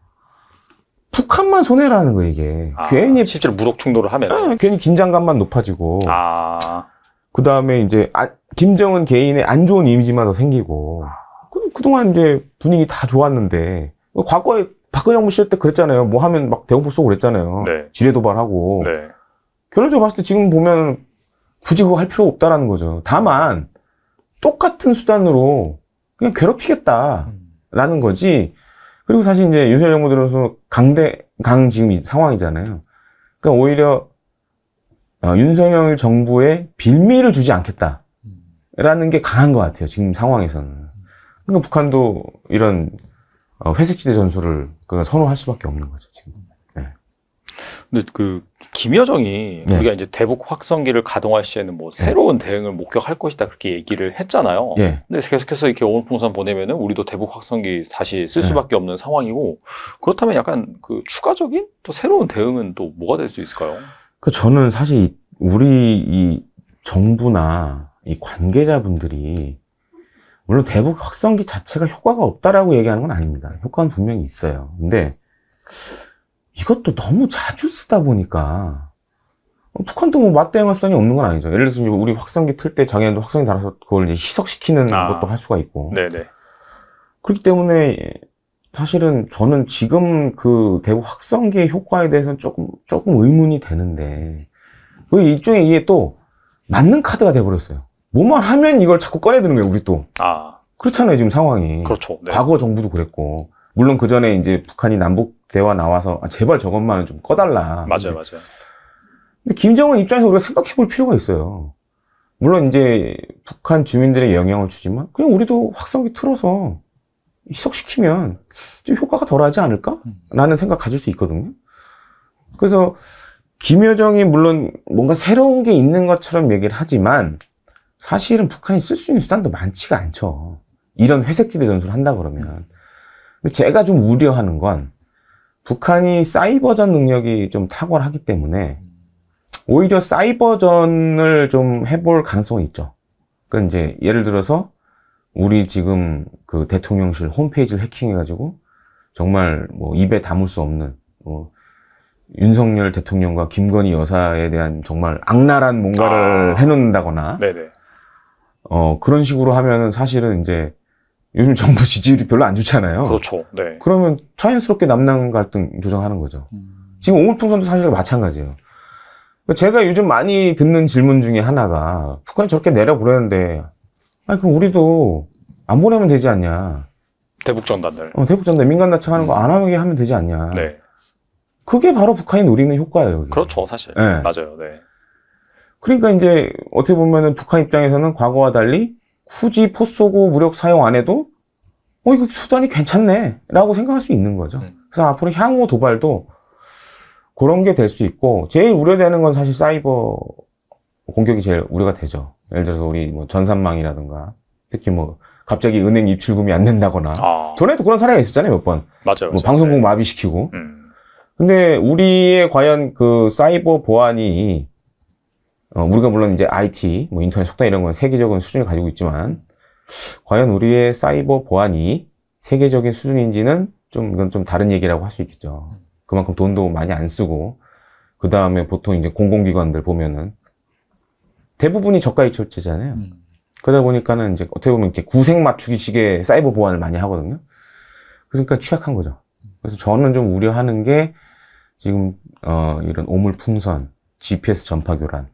북한만 손해라는 거 이게. 아, 괜히 실제로 무력 충돌을 하면 응, 네, 괜히 긴장감만 높아지고. 아. 그 다음에 이제 아, 김정은 개인의 안 좋은 이미지만 더 생기고. 그, 그동안 이제 분위기 다 좋았는데 과거에 박근혜 정부 시절 때 그랬잖아요. 뭐 하면 막 대공포 쏘고 그랬잖아요. 네. 지뢰 도발하고. 네. 결론적으로 봤을 때 지금 보면 굳이 그거 할 필요 없다라는 거죠. 다만 똑같은 수단으로 그냥 괴롭히겠다라는 거지. 그리고 사실 이제 윤석열 정부 들어서 강대 강 지금 상황이잖아요. 그러니까 오히려 어, 윤석열 정부에 빌미를 주지 않겠다라는 게 강한 것 같아요. 지금 상황에서는. 그러니까 북한도 이런 어, 회색지대 전술을 선호할 수밖에 없는 거죠. 지금. 근데 그 김여정이 예. 네. 우리가 이제 대북 확성기를 가동할 시에는 뭐 네. 새로운 대응을 목격할 것이다 그렇게 얘기를 했잖아요. 예. 근데 계속해서 이렇게 오물풍선 보내면은 우리도 대북 확성기 다시 쓸 네. 수밖에 없는 상황이고 그렇다면 약간 그 추가적인 또 새로운 대응은 또 뭐가 될 수 있을까요? 그 저는 사실 우리 이 정부나 이 관계자분들이 물론 대북 확성기 자체가 효과가 없다라고 얘기하는 건 아닙니다. 효과는 분명히 있어요. 근데 이것도 너무 자주 쓰다 보니까 북한도 뭐 맞대응할 할이 없는 건 아니죠. 예를 들어서 우리 확성기 틀때 자기네도 확성기 달아서 그걸 희석시키는 아. 것도 할 수가 있고. 네네. 그렇기 때문에 사실은 저는 지금 그 대구 확성기의 효과에 대해서는 조금 조금 의문이 되는데 그 일종의 이게 또 맞는 카드가 돼버렸어요. 뭐만 하면 이걸 자꾸 꺼내드는 거예요, 우리 또. 아. 그렇잖아요, 지금 상황이. 그렇죠. 네. 과거 정부도 그랬고. 물론 그 전에 이제 북한이 남북 대화 나와서 아, 제발 저것만은 좀 꺼달라. 맞아요, 네. 맞아요. 근데 김정은 입장에서 우리가 생각해 볼 필요가 있어요. 물론 이제 북한 주민들의 영향을 주지만 그냥 우리도 확성기 틀어서 희석시키면 좀 효과가 덜하지 않을까? 라는 생각 가질 수 있거든요. 그래서 김여정이 물론 뭔가 새로운 게 있는 것처럼 얘기를 하지만 사실은 북한이 쓸 수 있는 수단도 많지가 않죠. 이런 회색지대 전술을 한다 그러면. 근데 제가 좀 우려하는 건 북한이 사이버전 능력이 좀 탁월하기 때문에 오히려 사이버전을 좀 해볼 가능성이 있죠. 그니까 이제 예를 들어서 우리 지금 그 대통령실 홈페이지를 해킹해가지고 정말 뭐 입에 담을 수 없는 뭐 윤석열 대통령과 김건희 여사에 대한 정말 악랄한 뭔가를 아... 해놓는다거나 네네. 어 그런 식으로 하면은 사실은 이제 요즘 정부 지지율이 별로 안 좋잖아요. 그렇죠. 네. 그러면 자연스럽게 남남 갈등 조정하는 거죠. 음. 지금 오물풍선도 사실 마찬가지예요. 그러니까 제가 요즘 많이 듣는 질문 중에 하나가 북한이 저렇게 내려보내는데 아니 그럼 우리도 안 보내면 되지 않냐. 대북 전단들. 어, 대북 전단 민간 나청하는 음. 거안 하게 하면 되지 않냐. 네. 그게 바로 북한이 노리는 효과예요. 이게. 그렇죠, 사실. 네. 맞아요. 네. 그러니까 이제 어떻게 보면은 북한 입장에서는 과거와 달리 굳이 포쏘고 무력 사용 안 해도 어 이거 수단이 괜찮네 라고 생각할 수 있는 거죠 네. 그래서 앞으로 향후 도발도 그런 게 될 수 있고 제일 우려되는 건 사실 사이버 공격이 제일 우려가 되죠 예를 들어서 우리 뭐 전산망이라든가 특히 뭐 갑자기 은행 입출금이 안 된다거나 아. 전에도 그런 사례가 있었잖아요 몇번 맞아요, 뭐 방송국 네. 마비시키고 음. 근데 우리의 과연 그 사이버 보안이 어, 우리가 물론 이제 IT, 뭐 인터넷 속단 이런 건 세계적인 수준을 가지고 있지만 과연 우리의 사이버 보안이 세계적인 수준인지는 좀 이건 좀 다른 얘기라고 할 수 있겠죠. 그만큼 돈도 많이 안 쓰고 그 다음에 보통 이제 공공기관들 보면은 대부분이 저가 이처치잖아요 음. 그러다 보니까는 이제 어떻게 보면 이렇게 구색 맞추기식의 사이버 보안을 많이 하거든요. 그러니까 취약한 거죠. 그래서 저는 좀 우려하는 게 지금 어 이런 오물 풍선, GPS 전파 교란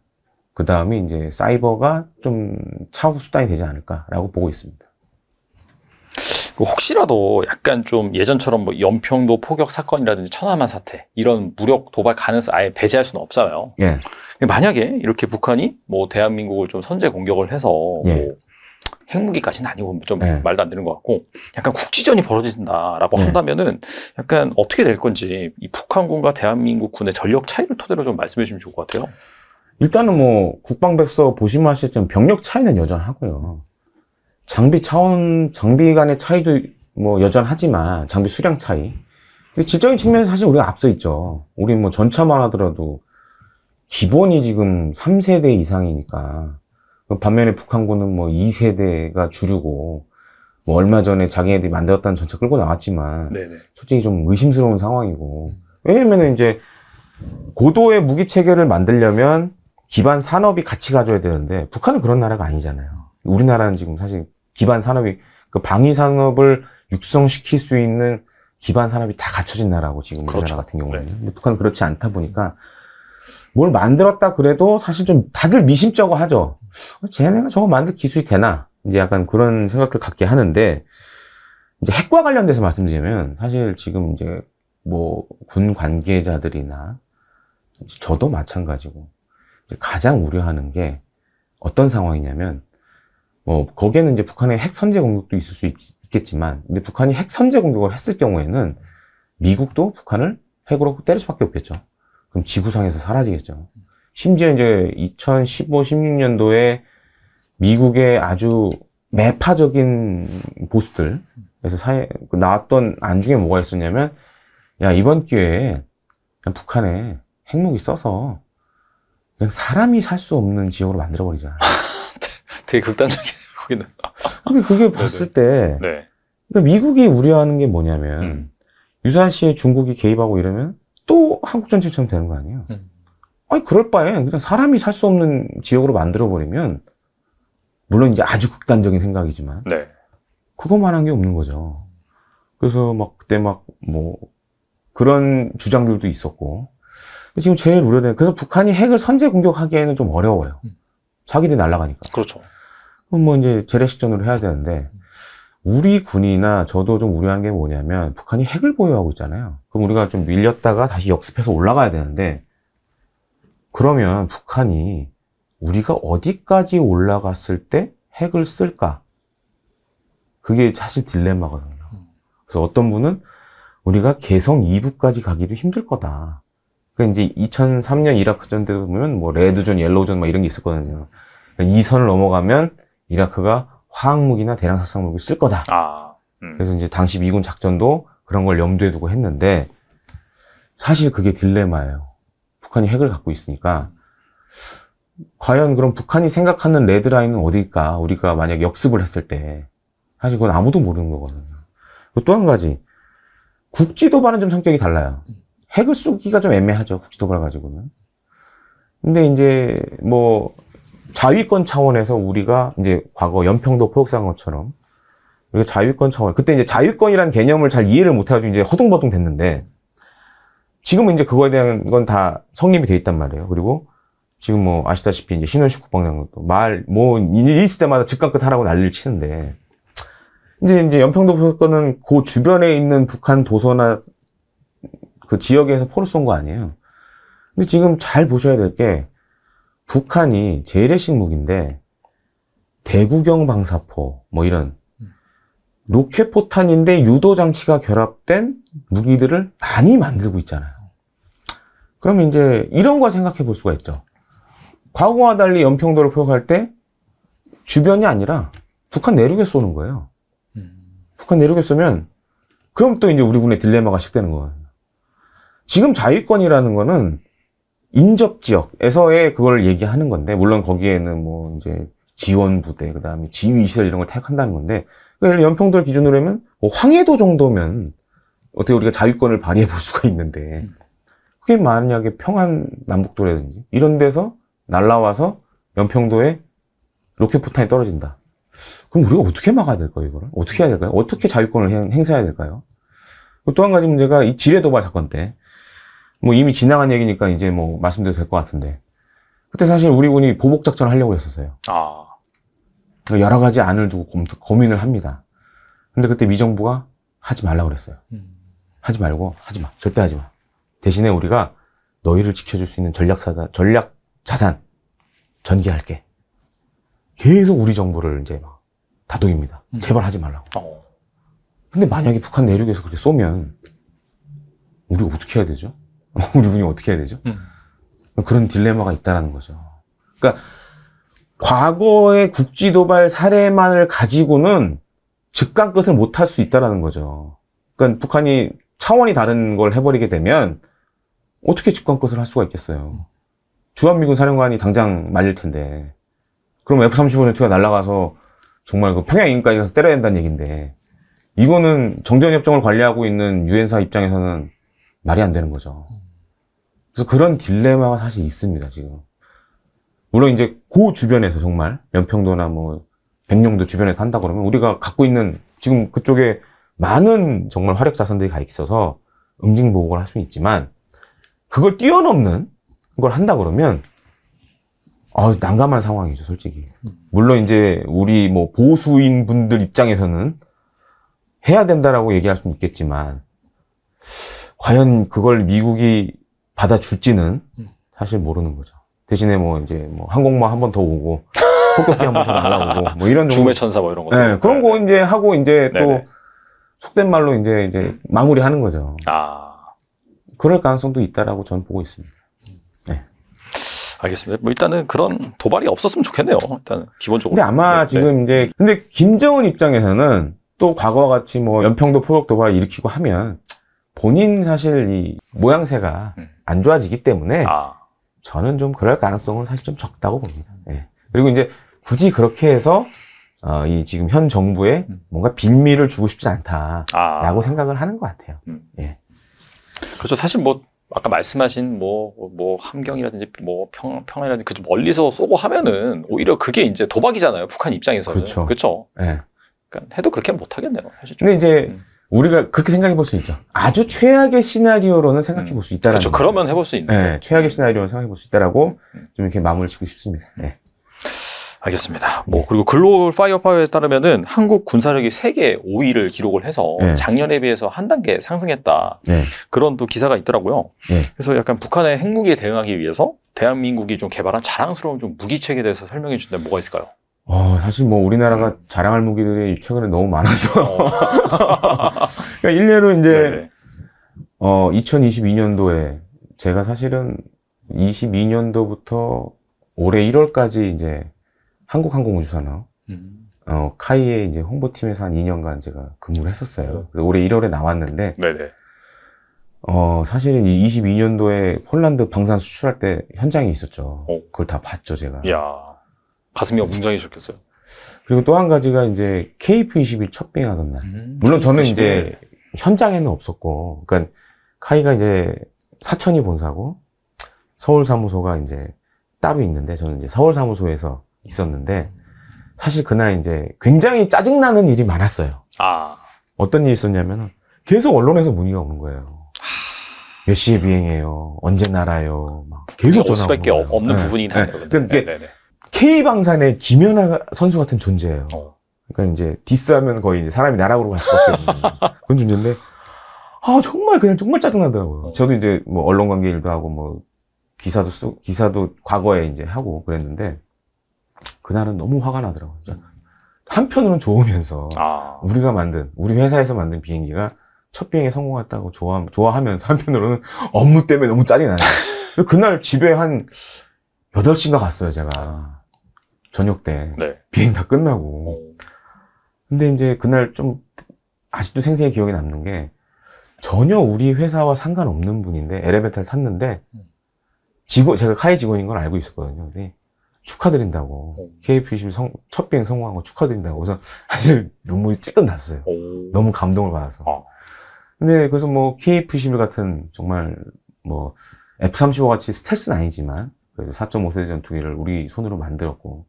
그 다음에 이제 사이버가 좀 차후 수단이 되지 않을까라고 보고 있습니다. 그 혹시라도 약간 좀 예전처럼 뭐 연평도 포격 사건이라든지 천안만 사태 이런 무력 도발 가능성 아예 배제할 수는 없잖아요. 예. 만약에 이렇게 북한이 뭐 대한민국을 좀 선제 공격을 해서 뭐 예. 뭐 핵무기까지는 아니고 좀 예. 말도 안 되는 것 같고 약간 국지전이 벌어진다라고 예. 한다면은 약간 어떻게 될 건지 이 북한군과 대한민국군의 전력 차이를 토대로 좀 말씀해 주면 좋을 것 같아요. 일단은 뭐 국방백서 보시면 아시겠지만 병력 차이는 여전하고요. 장비 차원, 장비 간의 차이도 뭐 여전하지만 장비 수량 차이. 근데 질적인 측면에서 사실 우리가 앞서 있죠. 우리 뭐 전차만 하더라도 기본이 지금 3세대 이상이니까 반면에 북한군은 뭐 2세대가 주류고 뭐 얼마 전에 자기네들이 만들었다는 전차 끌고 나왔지만 네네. 솔직히 좀 의심스러운 상황이고 왜냐면은 이제 고도의 무기 체계를 만들려면 기반 산업이 같이 가져야 되는데 북한은 그런 나라가 아니잖아요. 우리나라는 지금 사실 기반 산업이 그 방위 산업을 육성시킬 수 있는 기반 산업이 다 갖춰진 나라고 지금 우리나라 그렇죠. 같은 경우는. 네. 근데 북한은 그렇지 않다 보니까 뭘 만들었다 그래도 사실 좀 다들 미심쩍어 하죠. 쟤네가 저거 만들 기술이 되나? 이제 약간 그런 생각을 갖게 하는데 이제 핵과 관련돼서 말씀드리면 사실 지금 이제 뭐 군 관계자들이나 저도 마찬가지고 가장 우려하는 게 어떤 상황이냐면 뭐 거기에는 이제 북한의 핵 선제 공격도 있을 수 있, 겠지만 근데 북한이 핵 선제 공격을 했을 경우에는 미국도 북한을 핵으로 때릴 수밖에 없겠죠. 그럼 지구상에서 사라지겠죠. 심지어 이제 2015, 16년도에 미국의 아주 매파적인 보수들 에서사 그 나왔던 안중에 뭐가 있었냐면 야 이번 기회에 북한에 핵무기 써서 그냥 사람이 살 수 없는 지역으로 만들어버리잖아요. 되게 극단적인 거기는. 근데 그게 네, 네. 봤을 때 네. 그러니까 미국이 우려하는 게 뭐냐면 음. 유사시에 중국이 개입하고 이러면 또 한국 전체처럼 되는 거 아니에요. 음. 아니 그럴 바엔 그냥 사람이 살 수 없는 지역으로 만들어버리면 물론 이제 아주 극단적인 생각이지만 네. 그것만한 게 없는 거죠. 그래서 막 그때 막 뭐 그런 주장들도 있었고 지금 제일 우려되는 그래서 북한이 핵을 선제 공격하기에는 좀 어려워요. 음. 자기들이 날아가니까. 그렇죠. 그럼 뭐 이제 재래식전으로 해야 되는데 우리 군이나 저도 좀 우려한 게 뭐냐면 북한이 핵을 보유하고 있잖아요. 그럼 우리가 좀 밀렸다가 다시 역습해서 올라가야 되는데 그러면 북한이 우리가 어디까지 올라갔을 때 핵을 쓸까? 그게 사실 딜레마거든요. 음. 그래서 어떤 분은 우리가 개성 2부까지 가기도 힘들 거다. 그 이제 2003년 이라크전 때 보면 뭐 레드존, 옐로우존 막 이런 게 있었거든요. 그러니까 이 선을 넘어가면 이라크가 화학무기나 대량 살상무기 쓸 거다. 아, 음. 그래서 이제 당시 미군 작전도 그런 걸 염두에 두고 했는데 사실 그게 딜레마예요. 북한이 핵을 갖고 있으니까 과연 그럼 북한이 생각하는 레드라인은 어디일까? 우리가 만약 역습을 했을 때 사실 그건 아무도 모르는 거거든요. 또 한 가지 국지도발은 좀 성격이 달라요. 핵을 쓰기가 좀 애매하죠. 국지도발 가지고는. 근데 이제 뭐 자위권 차원에서 우리가 이제 과거 연평도 포획상건 것처럼 우리가 자위권 차원 그때 이제 자위권이란 개념을 잘 이해를 못해가지고 이제 허둥버둥 됐는데 지금은 이제 그거에 대한 건 다 성립이 돼 있단 말이에요. 그리고 지금 뭐 아시다시피 이제 신원식 국방장관도 말뭐 있을 때마다 즉각끝 하라고 난리를 치는데 이제 이제 연평도 포획권은그 주변에 있는 북한 도서나 그 지역에서 포로쏜 거 아니에요. 근데 지금 잘 보셔야 될 게 북한이 재래식 무기인데 대구경 방사포 뭐 이런 로켓 포탄인데 유도 장치가 결합된 무기들을 많이 만들고 있잖아요. 그럼 이제 이런 거 생각해 볼 수가 있죠. 과거와 달리 연평도를 포격할 때 주변이 아니라 북한 내륙에 쏘는 거예요. 음. 북한 내륙에 쏘면 그럼 또 이제 우리 군의 딜레마가 식되는 거예요. 지금 자위권이라는 거는 인접 지역에서의 그걸 얘기하는 건데 물론 거기에는 뭐 이제 지원 부대 그다음에 지휘 시설 이런 걸 택한다는 건데 그러니까 예를 연평도를 기준으로 하면 뭐 황해도 정도면 어떻게 우리가 자위권을 발휘해 볼 수가 있는데 그게 만약에 평안 남북도라든지 이런 데서 날라와서 연평도에 로켓 포탄이 떨어진다. 그럼 우리가 어떻게 막아야 될까요, 이거를? 어떻게 해야 될까요? 어떻게 자유권을 행, 행사해야 될까요? 또 한 가지 문제가 이 지뢰 도발 사건 때뭐 이미 지나간 얘기니까 이제 뭐 말씀드려도 될 것 같은데 그때 사실 우리 군이 보복 작전을 하려고 했었어요. 아. 여러 가지 안을 두고 고 민을 합니다. 근데 그때 미정부가 하지 말라 그랬어요. 음. 하지 말고 하지 마. 절대 하지 마. 대신에 우리가 너희를 지켜줄 수 있는 전략 사단, 전략 자산 전개할게. 계속 우리 정부를 이제 막 다독입니다. 음. 제발 하지 말라고. 어. 근데 만약에 북한 내륙에서 그렇게 쏘면 우리 어떻게 해야 되죠? 어, 우리 군이 어떻게 해야 되죠? 음. 그런 딜레마가 있다라는 거죠. 그러니까 과거의 국지 도발 사례만을 가지고는 즉각 것을 못할 수 있다라는 거죠. 그러니까 북한이 차원이 다른 걸 해버리게 되면 어떻게 즉각 것을 할 수가 있겠어요. 주한미군 사령관이 당장 말릴 텐데 그럼 F-35전투가 날아가서 정말 그 평양 인까지 가서 때려야 된다는 얘기인데 이거는 정전협정을 관리하고 있는 유엔사 입장에서는 말이 안 되는 거죠. 그래서 그런 딜레마가 사실 있습니다, 지금. 물론 이제 그 주변에서 정말 연평도나 뭐 백령도 주변에서 한다 그러면 우리가 갖고 있는 지금 그쪽에 많은 정말 화력 자산들이 가 있어서 응징 보복을 할 수는 있지만 그걸 뛰어넘는 걸 한다 그러면 아, 난감한 상황이죠, 솔직히. 물론 이제 우리 뭐 보수인 분들 입장에서는 해야 된다라고 얘기할 수는 있겠지만 과연 그걸 미국이 받아줄지는 음. 사실 모르는 거죠. 대신에 뭐 이제 뭐 항공모 한번 더 오고 폭격기 한 번더 날라오고 뭐 이런 중매 천사 뭐 이런 네, 거. 네, 그런 네. 거 이제 하고 이제 네네. 또 속된 말로 이제 이제 음. 마무리하는 거죠. 아. 그럴 가능성도 있다라고 저는 보고 있습니다. 음. 네. 알겠습니다. 뭐 일단은 그런 도발이 없었으면 좋겠네요. 일단 기본적으로. 근데 아마 네, 지금 이제 근데 김정은 입장에서는 또 과거와 같이 뭐 연평도 포격 도발 일으키고 하면 본인 사실 이 모양새가 음. 안 좋아지기 때문에 아. 저는 좀 그럴 가능성은 사실 좀 적다고 봅니다. 예. 그리고 이제 굳이 그렇게 해서 어, 이 지금 현 정부에 음. 뭔가 빌미를 주고 싶지 않다라고 아. 생각을 하는 것 같아요. 음. 예. 그렇죠. 사실 뭐 아까 말씀하신 뭐, 뭐, 함경이라든지 뭐 평, 평화라든지 그 멀리서 쏘고 하면은 오히려 그게 이제 도박이잖아요. 북한 입장에서는. 그렇죠. 그렇죠. 예. 그러니까 해도 그렇게 못 하겠네요. 사실 좀. 근데 이제 음. 우리가 그렇게 생각해 볼 수 있죠. 아주 최악의 시나리오로는 생각해 음. 볼수 있다라는. 그렇죠. 그러면 해 볼 수 있는. 네, 최악의 시나리오는 생각해 볼 수 있다라고 음. 좀 이렇게 마무리 치고 싶습니다. 네. 알겠습니다. 뭐 그리고 글로벌 파이어파이어에 따르면은 한국 군사력이 세계 5위를 기록을 해서 네. 작년에 비해서 한 단계 상승했다. 네. 그런 또 기사가 있더라고요. 네. 그래서 약간 북한의 핵무기에 대응하기 위해서 대한민국이 좀 개발한 자랑스러운 좀 무기 체계에 대해서 설명해 준다면 뭐가 있을까요? 어, 사실 뭐 우리나라가 자랑할 무기들이 최근에 너무 많아서. 어. 그러니까 일례로 이제, 네 어, 2022년도에 제가 사실은 22년도부터 올해 1월까지 이제 한국항공우주산업, 음. 어, 카이의 이제 홍보팀에서 한 2년간 제가 근무를 했었어요. 어. 올해 1월에 나왔는데, 네네. 어, 사실은 22년도에 폴란드 방산 수출할 때 현장에 있었죠. 어. 그걸 다 봤죠, 제가. 야. 가슴이 웅장해졌겠어요. 그리고 또 한 가지가 이제 KF-21 첫 비행하던 날. 음, 물론 저는 KF-21. 이제 현장에는 없었고, 그러니까 카이가 이제 사천이 본사고 서울 사무소가 이제 따로 있는데 저는 이제 서울 사무소에서 있었는데 사실 그날 이제 굉장히 짜증나는 일이 많았어요. 아. 어떤 일이 있었냐면 계속 언론에서 문의가 오는 거예요. 몇 시에 비행해요? 언제 날아요? 막 계속 전화 수밖에 없는 네. 부분이네요 네. 그러니까 네. 네, 네. K방산의 김연아 선수 같은 존재예요. 어. 그러니까 이제 디스하면 거의 이제 사람이 나락으로 갈 수밖에 없는 그런 존재인데 아 정말 그냥 정말 짜증나더라고요. 어. 저도 이제 뭐 언론 관계 일도 하고 뭐 기사도 쓰, 기사도 과거에 이제 하고 그랬는데 그날은 너무 화가 나더라고요. 그러니까 한편으로는 좋으면서 아. 우리가 만든 우리 회사에서 만든 비행기가 첫 비행에 성공했다고 좋아, 좋아하면서 한편으로는 업무 때문에 너무 짜증이 나요. 그날 집에 한 8시인가 갔어요, 제가. 저녁 때 네. 비행 다 끝나고 어. 근데 이제 그날 좀 아직도 생생히 기억에 남는 게 전혀 우리 회사와 상관없는 분인데 엘리베이터를 탔는데 음. 직원 제가 카이 직원인 걸 알고 있었거든요. 근데 축하드린다고 KF21 어. 첫 비행 성공한 거 축하드린다고 그래서 사실 눈물이 찔끔 났어요. 너무 감동을 받아서. 아. 근데 그래서 뭐 KF21 같은 정말 뭐 F35 같이 스텔스는 아니지만 4.5세대 전투개를 우리 손으로 만들었고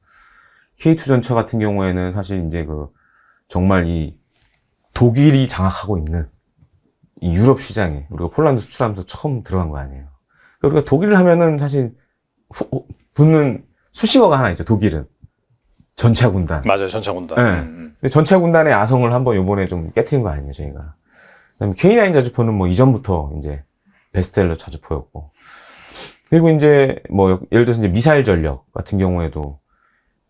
K투전차 같은 경우에는 사실 이제 그 정말 이 독일이 장악하고 있는 이 유럽 시장에 우리가 폴란드 수출하면서 처음 들어간 거 아니에요. 우리가 그러니까 독일을 하면은 사실 후, 붙는 수식어가 하나 있죠. 독일은 전차 군단. 맞아요, 전차 군단. 네. 예. 음. 음. 전차 군단의 아성을 한번 요번에 좀 깨트린 거 아니에요, 저희가. 그다음에 K9 자주포는 뭐 이전부터 이제 베스트셀러 자주포였고. 그리고 이제 뭐 예를 들어서 이제 미사일 전력 같은 경우에도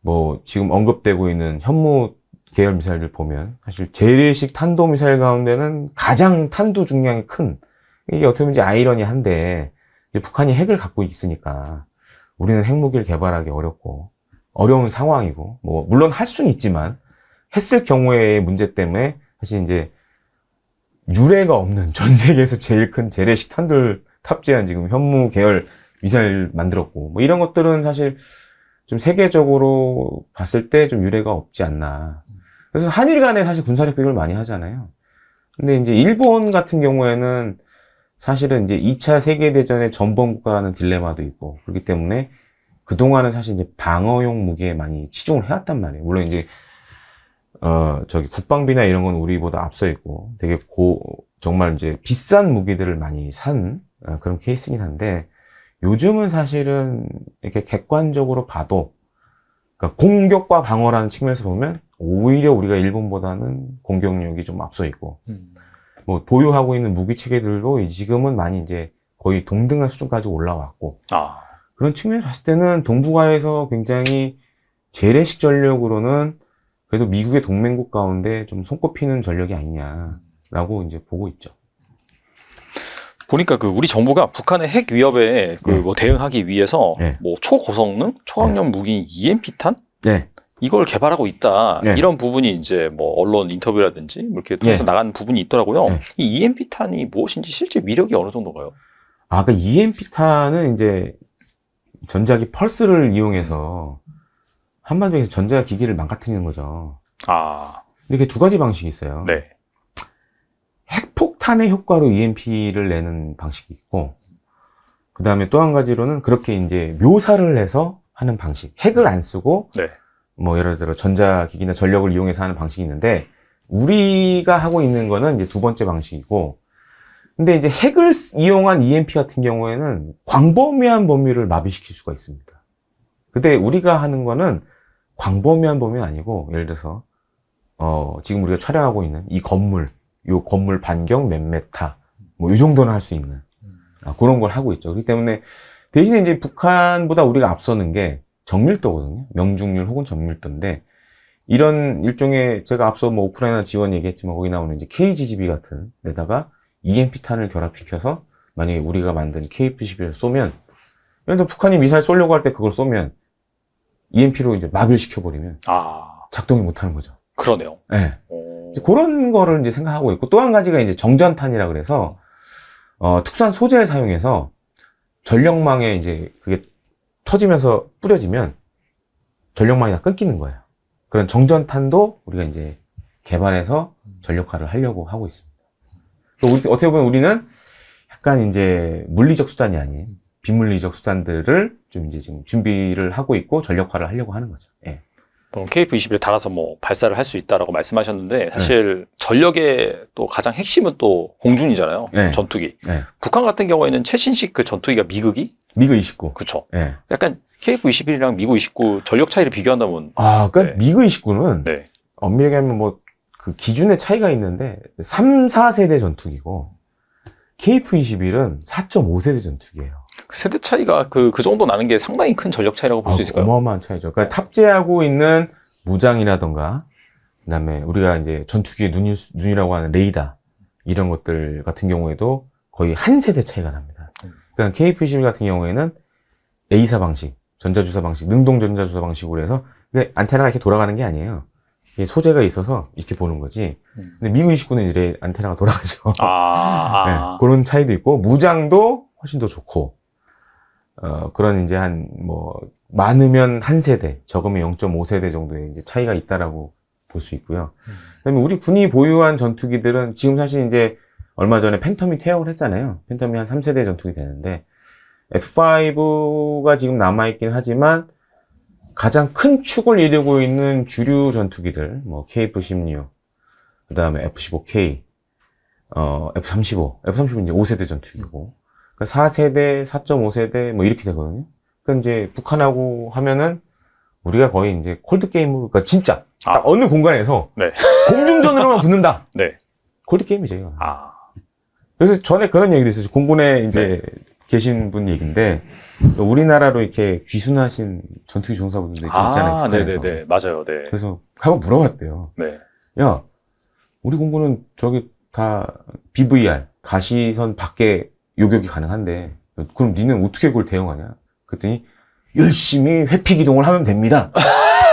뭐 지금 언급되고 있는 현무 계열 미사일을 보면 사실 재래식 탄도 미사일 가운데는 가장 탄두 중량이 큰 이게 어떻게 보면 이제 아이러니한데 이제 북한이 핵을 갖고 있으니까 우리는 핵무기를 개발하기 어렵고 어려운 상황이고 뭐 물론 할 수는 있지만 했을 경우의 문제 때문에 사실 이제 유례가 없는 전 세계에서 제일 큰 재래식 탄두를 탑재한 지금 현무 계열 미사일 만들었고 뭐 이런 것들은 사실 좀 세계적으로 봤을 때 좀 유례가 없지 않나. 그래서 한일 간에 사실 군사력 비교를 많이 하잖아요. 근데 이제 일본 같은 경우에는 사실은 이제 2차 세계대전의 전범국가라는 딜레마도 있고, 그렇기 때문에 그동안은 사실 이제 방어용 무기에 많이 치중을 해왔단 말이에요. 물론 이제, 어, 저기 국방비나 이런 건 우리보다 앞서 있고, 되게 고, 정말 이제 비싼 무기들을 많이 산 어, 그런 케이스긴 한데, 요즘은 사실은 이렇게 객관적으로 봐도 그러니까 공격과 방어라는 측면에서 보면 오히려 우리가 일본보다는 공격력이 좀 앞서 있고 음. 뭐 보유하고 있는 무기 체계들도 지금은 많이 이제 거의 동등한 수준까지 올라왔고 아. 그런 측면에서 봤을 때는 동북아에서 굉장히 재래식 전력으로는 그래도 미국의 동맹국 가운데 좀 손꼽히는 전력이 아니냐라고 이제 보고 있죠. 보니까 그 우리 정부가 북한의 핵 위협에 그뭐 네. 대응하기 위해서 네. 뭐 초고성능 초강력 네. 무기인 EMP탄 이걸 개발하고 있다 이런 부분이 이제 뭐 언론 인터뷰라든지 뭐 이렇게 통해서 나간 부분이 있더라고요. 이 EMP 탄이 무엇인지 실제 위력이 어느 정도가요 아, 그 EMP 탄은 이제 전자기 펄스를 이용해서 한반도에서 전자기기를 망가뜨리는 거죠. 아. 근데 그게 두 가지 방식이 있어요. 네. 핵폭탄의 효과로 EMP를 내는 방식이 있고 그 다음에 또 한 가지로는 그렇게 이제 묘사를 해서 하는 방식 핵을 안 쓰고 네. 뭐 예를 들어 전자기기나 전력을 이용해서 하는 방식이 있는데 우리가 하고 있는 거는 이제 두 번째 방식이고 근데 이제 핵을 이용한 EMP 같은 경우에는 광범위한 범위를 마비시킬 수가 있습니다. 근데 우리가 하는 거는 광범위한 범위는 아니고 예를 들어서 어, 지금 우리가 촬영하고 있는 이 건물 요 건물 반경 몇 메타 뭐이 정도는 할 수 있는 아, 그런 걸 하고 있죠. 그렇기 때문에 대신에 이제 북한보다 우리가 앞서는 게 정밀도거든요. 명중률 혹은 정밀도인데 이런 일종의 제가 앞서 뭐 우크라이나 지원 얘기했지만 거기 나오는 이제 KGGB 같은 데다가 EMP탄을 결합시켜서 만약에 우리가 만든 KF-11을 쏘면 예를 들어 북한이 미사일 쏘려고 할 때 그걸 쏘면 EMP로 이제 마비를 시켜버리면 아... 작동이 못하는 거죠. 그러네요. 네. 그런 거를 이제 생각하고 있고 또 한 가지가 이제 정전탄이라 그래서 어, 특수한 소재를 사용해서 전력망에 이제 그게 터지면서 뿌려지면 전력망이 다 끊기는 거예요. 그런 정전탄도 우리가 이제 개발해서 전력화를 하려고 하고 있습니다. 또 우리, 어떻게 보면 우리는 약간 이제 물리적 수단이 아닌 비물리적 수단들을 좀 이제 지금 준비를 하고 있고 전력화를 하려고 하는 거죠. 예. KF-21을 어, 달아서 뭐 발사를 할 수 있다라고 말씀하셨는데 네. 사실 전력의 또 가장 핵심은 또 공중이잖아요. 네. 전투기. 네. 북한 같은 경우에는 최신식 그 전투기가 미국이 미그 29. 그렇죠. 네. 약간 KF-21이랑 미그 29 전력 차이를 비교한다면 아, 그러니까 네. 미그 29는 엄밀하게 하면 뭐 그 기준의 차이가 있는데 3, 4세대 전투기고 KF-21은 4.5세대 전투기예요. 세대 차이가 그, 그 정도 나는 게 상당히 큰 전력 차이라고 볼수 아, 있을까요? 어마어마한 차이죠. 그러니까 탑재하고 있는 무장이라던가, 그 다음에 우리가 이제 전투기의 눈이, 눈이라고 하는 레이다, 이런 것들 같은 경우에도 거의 한 세대 차이가 납니다. 그러니까 KF-21 같은 경우에는 A사 방식, 전자주사 방식, 능동 전자주사 방식으로 해서 안테나가 이렇게 돌아가는 게 아니에요. 소재가 있어서 이렇게 보는 거지. 음. 근데 미군 29는 이래 안테나가 돌아가죠. 아, 아. 네, 그런 차이도 있고 무장도 훨씬 더 좋고 어, 그런 이제 한 뭐 많으면 한 세대, 적으면 0.5세대 정도의 이제 차이가 있다라고 볼 수 있고요. 음. 그다음에 우리 군이 보유한 전투기들은 지금 사실 이제 얼마 전에 팬텀이 퇴역을 했잖아요. 팬텀이 한 3세대 전투기 되는데 F5가 지금 남아 있긴 하지만 가장 큰 축을 이루고 있는 주류 전투기들, 뭐 KF-16, 그 다음에 F-15K, 어, F-35, F-35 이제 5세대 전투기고, 4세대, 그러니까 4.5세대 뭐 이렇게 되거든요. 그 이제 북한하고 하면은 우리가 거의 이제 콜드 게임으로 그니까 진짜 아. 어느 공간에서 네. 공중전으로만 붙는다. 네. 콜드 게임이죠. 아. 그래서 전에 그런 얘기도 있었죠. 공군에 이제 네. 계신 분얘기데 우리나라로 이렇게 귀순하신 전투기 종사분들 아, 있잖아요. 네네네 맞아요. 네. 그래서 한번 물어봤대요. 네. 야 우리 공군은 저기 다 BVR 가시선 밖에 요격이 가능한데 그럼 니는 어떻게 그걸 대응하냐? 그랬더니 열심히 회피 기동을 하면 됩니다.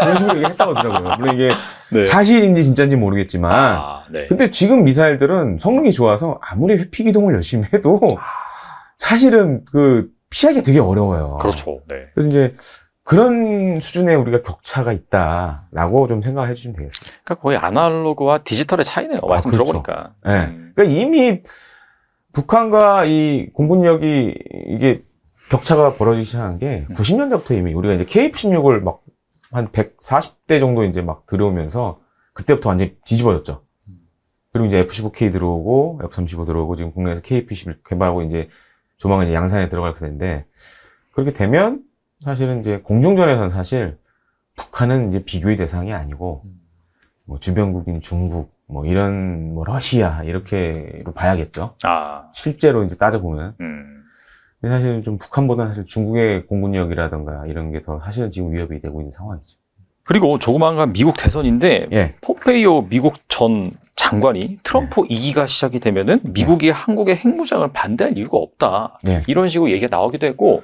이런 식으로 얘기를 했다고 하더라고요. 물론 이게 네. 사실인지 진짜인지 모르겠지만 아, 네. 근데 지금 미사일들은 성능이 좋아서 아무리 회피 기동을 열심히 해도 사실은 그 피하기가 되게 어려워요. 그렇죠. 네. 그래서 이제 그런 수준의 우리가 격차가 있다라고 좀 생각해 주시면 되겠습니다. 그러니까 거의 아날로그와 디지털의 차이네요. 말씀 아, 그렇죠. 들어보니까. 네. 음. 그러니까 이미 북한과 이 공군력이 이게 격차가 벌어지기 시작한 게 90년대부터 음. 이미 우리가 이제 KF-16을 막 한 140대 정도 이제 막 들어오면서 그때부터 완전히 뒤집어졌죠. 그리고 이제 F-15K 들어오고 F-35 들어오고 지금 국내에서 KF-11 개발하고 이제 조만간 이제 양산에 들어갈 텐데 그렇게 되면 사실은 이제 공중전에서는 사실 북한은 이제 비교의 대상이 아니고 음. 뭐 주변국인 중국, 뭐 이런 뭐 러시아 이렇게 봐야겠죠. 아. 실제로 이제 따져 보면. 음. 근데 사실은 좀 북한보다 사실 중국의 공군력이라든가 이런 게 더 사실은 지금 위협이 되고 있는 상황이죠. 그리고 조그만간 미국 대선인데 예. 포페이오 미국 전 장관이 트럼프 예. 2기가 시작이 되면은 미국이 예. 한국의 핵무장을 반대할 이유가 없다. 네. 이런 식으로 얘기가 나오기도 했고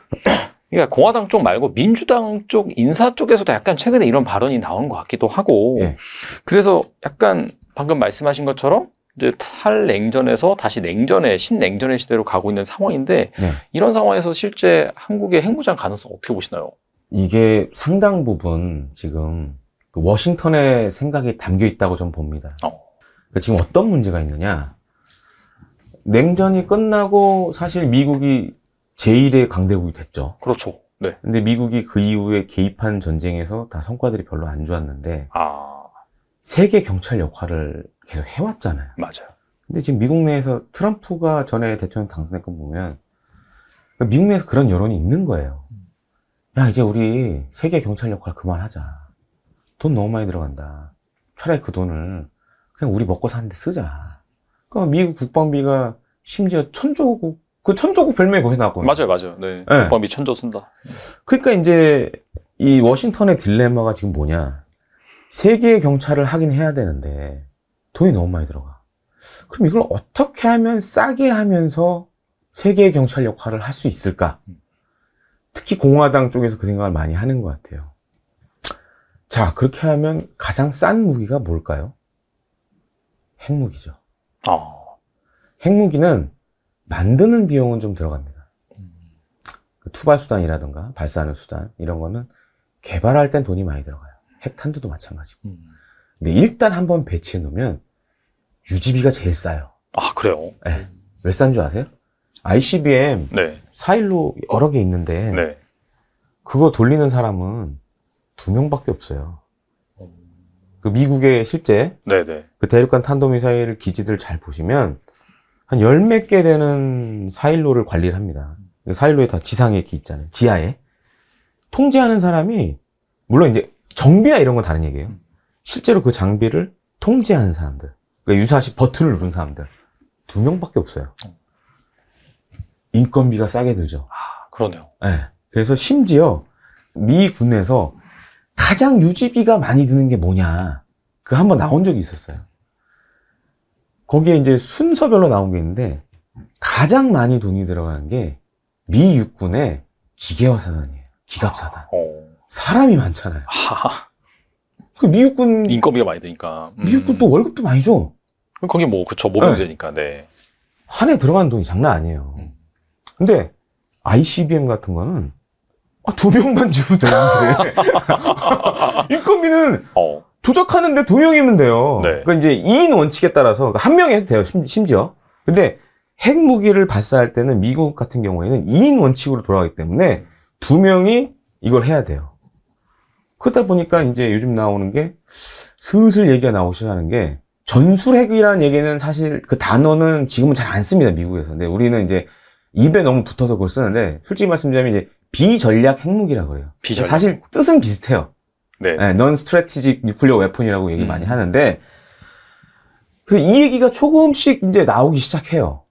그러니까 공화당 쪽 말고 민주당 쪽 인사 쪽에서도 약간 최근에 이런 발언이 나온 것 같기도 하고 예. 그래서 약간 방금 말씀하신 것처럼 이제 탈냉전에서 다시 냉전의 신냉전의 시대로 가고 있는 상황인데 예. 이런 상황에서 실제 한국의 핵무장 가능성 어떻게 보시나요? 이게 상당 부분 지금 그 워싱턴의 생각이 담겨 있다고 좀 봅니다. 어. 그러니까 지금 어떤 문제가 있느냐? 냉전이 끝나고 사실 미국이 제1의 강대국이 됐죠. 그렇죠. 네. 근데 미국이 그 이후에 개입한 전쟁에서 다 성과들이 별로 안 좋았는데 아... 세계 경찰 역할을 계속 해왔잖아요. 맞아요. 근데 지금 미국 내에서 트럼프가 전에 대통령 당선했건 보면 미국 내에서 그런 여론이 있는 거예요. 야 이제 우리 세계 경찰 역할 그만하자. 돈 너무 많이 들어간다. 차라리 그 돈을 그냥 우리 먹고 사는데 쓰자. 그러 미국 국방비가 심지어 천조국 그 천조국 별명이 거기서 나왔거든요. 맞아요, 맞아요. 네. 네. 오빠 미천조 쓴다. 그러니까 이제 이 워싱턴의 딜레마가 지금 뭐냐. 세계의 경찰을 하긴 해야 되는데 돈이 너무 많이 들어가. 그럼 이걸 어떻게 하면 싸게 하면서 세계의 경찰 역할을 할 수 있을까? 음. 특히 공화당 쪽에서 그 생각을 많이 하는 것 같아요. 자, 그렇게 하면 가장 싼 무기가 뭘까요? 핵무기죠. 어. 핵무기는 만드는 비용은 좀 들어갑니다. 그 투발 수단이라든가 발사하는 수단 이런 거는 개발할 땐 돈이 많이 들어가요. 핵탄두도 마찬가지고. 음. 근데 일단 한번 배치해 놓으면 유지비가 제일 싸요. 아 그래요? 예. 네. 왜싼 줄 아세요? ICBM 네. 4일로 여러 개 있는데 네. 그거 돌리는 사람은 두 명밖에 없어요. 음. 그 미국의 실제 네, 네, 그 대륙간 탄도미사일 기지들 잘 보시면 한열몇개 되는 사일로를 관리를 합니다. 그 사일로에 다 지상에 이렇게 있잖아요. 지하에. 통제하는 사람이, 물론 이제 정비나 이런 건 다른 얘기예요. 실제로 그 장비를 통제하는 사람들. 그러니까 유사시 버튼을 누른 사람들. 두 명밖에 없어요. 인건비가 싸게 들죠. 아, 그러네요. 네. 그래서 심지어 미 군에서 가장 유지비가 많이 드는 게 뭐냐. 그 한 번 나온 적이 있었어요. 거기에 이제 순서별로 나온 게 있는데 가장 많이 돈이 들어가는 게 미 육군의 기계화 사단이에요. 기갑 사단. 어. 사람이 많잖아요. 그 미육군 인건비가 많이 드니까 음. 미육군 또 월급도 많이 줘. 거기 뭐 그쵸 모병제니까 네. 네. 한해 들어간 돈이 장난 아니에요. 음. 근데 ICBM 같은 거는 아, 두 병만 주면 되는데 인건비는 어. 조작하는데 두 명이면 돼요. 네. 그러니까 이제 2인 원칙에 따라서 그러니까 한 명이 해도 돼요. 심, 지어 근데 핵무기를 발사할 때는 미국 같은 경우에는 2인 원칙으로 돌아가기 때문에 두 명이 이걸 해야 돼요. 그러다 보니까 이제 요즘 나오는 게 슬슬 얘기가 나오기 시작하는 게 전술핵이라는 얘기는 사실 그 단어는 지금은 잘 안 씁니다 미국에서. 근데 우리는 이제 입에 너무 붙어서 그걸 쓰는데 솔직히 말씀드리면 자 이제 비전략 핵무기라고 그래요. 비전략. 사실 뜻은 비슷해요. 네. 네, 넌스트레티직 뉴클리어 웨폰이라고 얘기 음. 많이 하는데 그래서 이 얘기가 조금씩 이제 나오기 시작해요.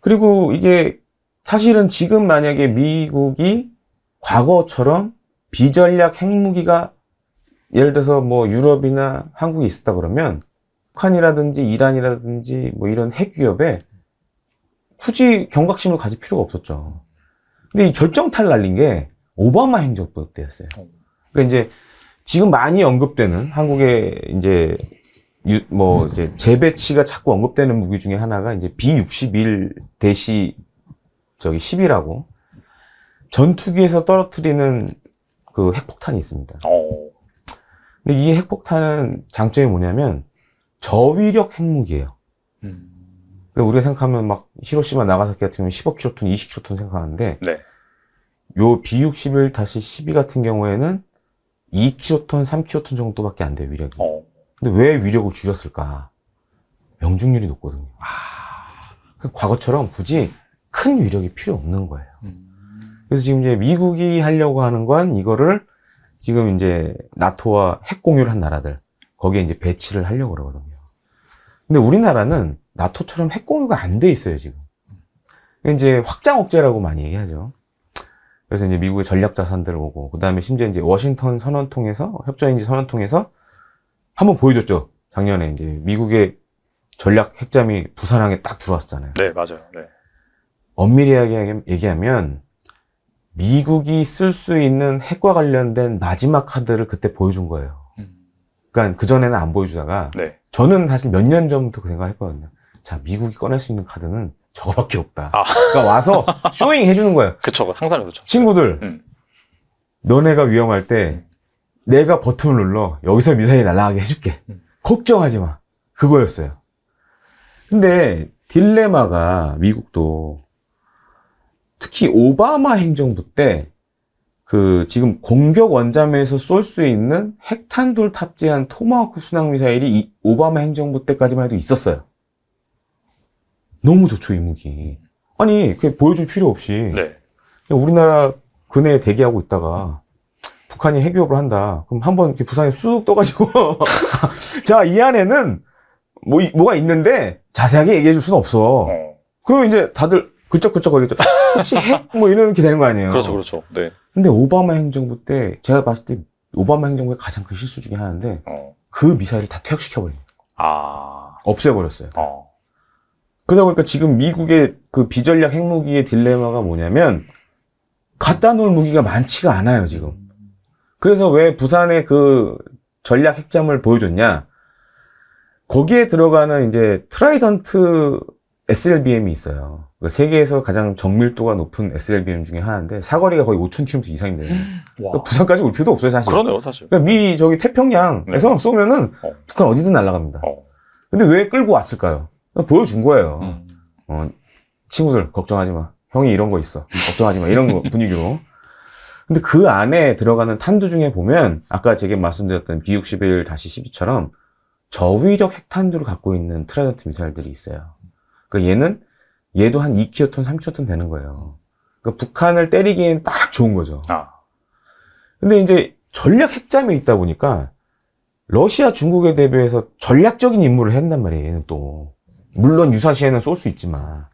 그리고 이게 사실은 지금 만약에 미국이 과거처럼 비전략 핵무기가 예를 들어서 뭐 유럽이나 한국에 있었다 그러면 북한이라든지 이란이라든지 뭐 이런 핵 위협에 굳이 경각심을 가질 필요가 없었죠. 근데 이 결정탈 날린 게 오바마 행정부 때였어요. 그러니까 이제 지금 많이 언급되는 한국의 이제 유, 뭐 이제 재배치가 자꾸 언급되는 무기 중에 하나가 이제 B61 대시 저기 10이라고 전투기에서 떨어뜨리는 그 핵폭탄이 있습니다. 오. 어. 근데 이 핵폭탄은 장점이 뭐냐면 저위력 핵무기예요. 음. 그러니까 우리가 생각하면 막 히로시마 나가사키 같은 경우는 15킬로톤, 20킬로톤 생각하는데 네. 요 B61-12 같은 경우에는 2키로톤, 3키로톤 정도밖에 안 돼요, 위력이. 어. 근데 왜 위력을 줄였을까? 명중률이 높거든요. 아... 그러니까 과거처럼 굳이 큰 위력이 필요 없는 거예요. 음... 그래서 지금 이제 미국이 하려고 하는 건 이거를 지금 이제 나토와 핵 공유를 한 나라들 거기에 이제 배치를 하려고 그러거든요. 근데 우리나라는 나토처럼 핵 공유가 안 돼 있어요 지금. 이제 확장 억제라고 많이 얘기하죠. 그래서 이제 미국의 전략 자산들 오고 그다음에 심지어 이제 워싱턴 선언 통해서 협정인지 선언 통해서 한번 보여줬죠. 작년에 이제 미국의 전략 핵잠이 부산항에 딱 들어왔잖아요. 네, 맞아요. 네. 엄밀히 얘기하면 미국이 쓸 수 있는 핵과 관련된 마지막 카드를 그때 보여준 거예요. 음. 그러니까 그 전에는 안 보여주다가 네. 저는 사실 몇 년 전부터 그 생각을 했거든요. 자, 미국이 꺼낼 수 있는 카드는 저거밖에 없다. 아. 그러니까 와서 쇼잉 해주는 거야. 그쵸, 항상 그렇죠. 친구들, 음. 너네가 위험할 때 내가 버튼을 눌러 여기서 미사일 날아가게 해줄게. 음. 걱정하지 마. 그거였어요. 근데 딜레마가 미국도 특히 오바마 행정부 때 그 지금 공격 원자매에서 쏠 수 있는 핵탄두를 탑재한 토마호크 순항 미사일이 오바마 행정부 때까지만 해도 있었어요. 너무 좋죠 이무기. 아니 그게 보여줄 필요 없이 네. 우리나라 근해에 대기하고 있다가 북한이 핵위협을 한다. 그럼 한번 이렇게 부산에 쑥 떠가지고 자이 안에는 뭐 뭐가 있는데 자세하게 얘기해 줄 수는 없어. 어. 그러면 이제 다들 그쩍그쩍 거리겠죠. 아, 혹시 핵뭐 이런 게 되는 거 아니에요? 그렇죠, 그렇죠. 네. 근데 오바마 행정부 때 제가 봤을 때 오바마 행정부의 가장 큰 실수 중에 하나인데 어. 그 미사일을 다 퇴역시켜버린 거예 아. 없애버렸어요. 어. 그러다 보니까 지금 미국의 그 비전략 핵무기의 딜레마가 뭐냐면 갖다 놓을 무기가 많지가 않아요 지금 그래서 왜 부산의 그 전략 핵잠을 보여줬냐 거기에 들어가는 이제 트라이던트 SLBM이 있어요 그러니까 세계에서 가장 정밀도가 높은 SLBM 중에 하나인데 사거리가 거의 5,000km 이상입니다. 그러니까 부산까지 올 필요도 없어요 사실. 그러네요 사실. 그러니까 미 저기 태평양에서 네. 쏘면은 어. 북한 어디든 날아갑니다. 어. 근데 왜 끌고 왔을까요? 보여준 거예요. 음. 어, 친구들 걱정하지 마. 형이 이런 거 있어. 음, 걱정하지 마. 이런 거 분위기로. 근데 그 안에 들어가는 탄두 중에 보면 아까 제게 말씀드렸던 B61 12처럼 저위력 핵탄두를 갖고 있는 트라이던트 미사일들이 있어요. 그러니까 얘는 얘도 한 2키로톤, 3키로톤 되는 거예요. 그러니까 북한을 때리기엔 딱 좋은 거죠. 아. 근데 이제 전략 핵잠이 있다 보니까 러시아, 중국에 대비해서 전략적인 임무를 했단 말이에요. 얘는 또 물론 유사시에는 쏠 수 있지만.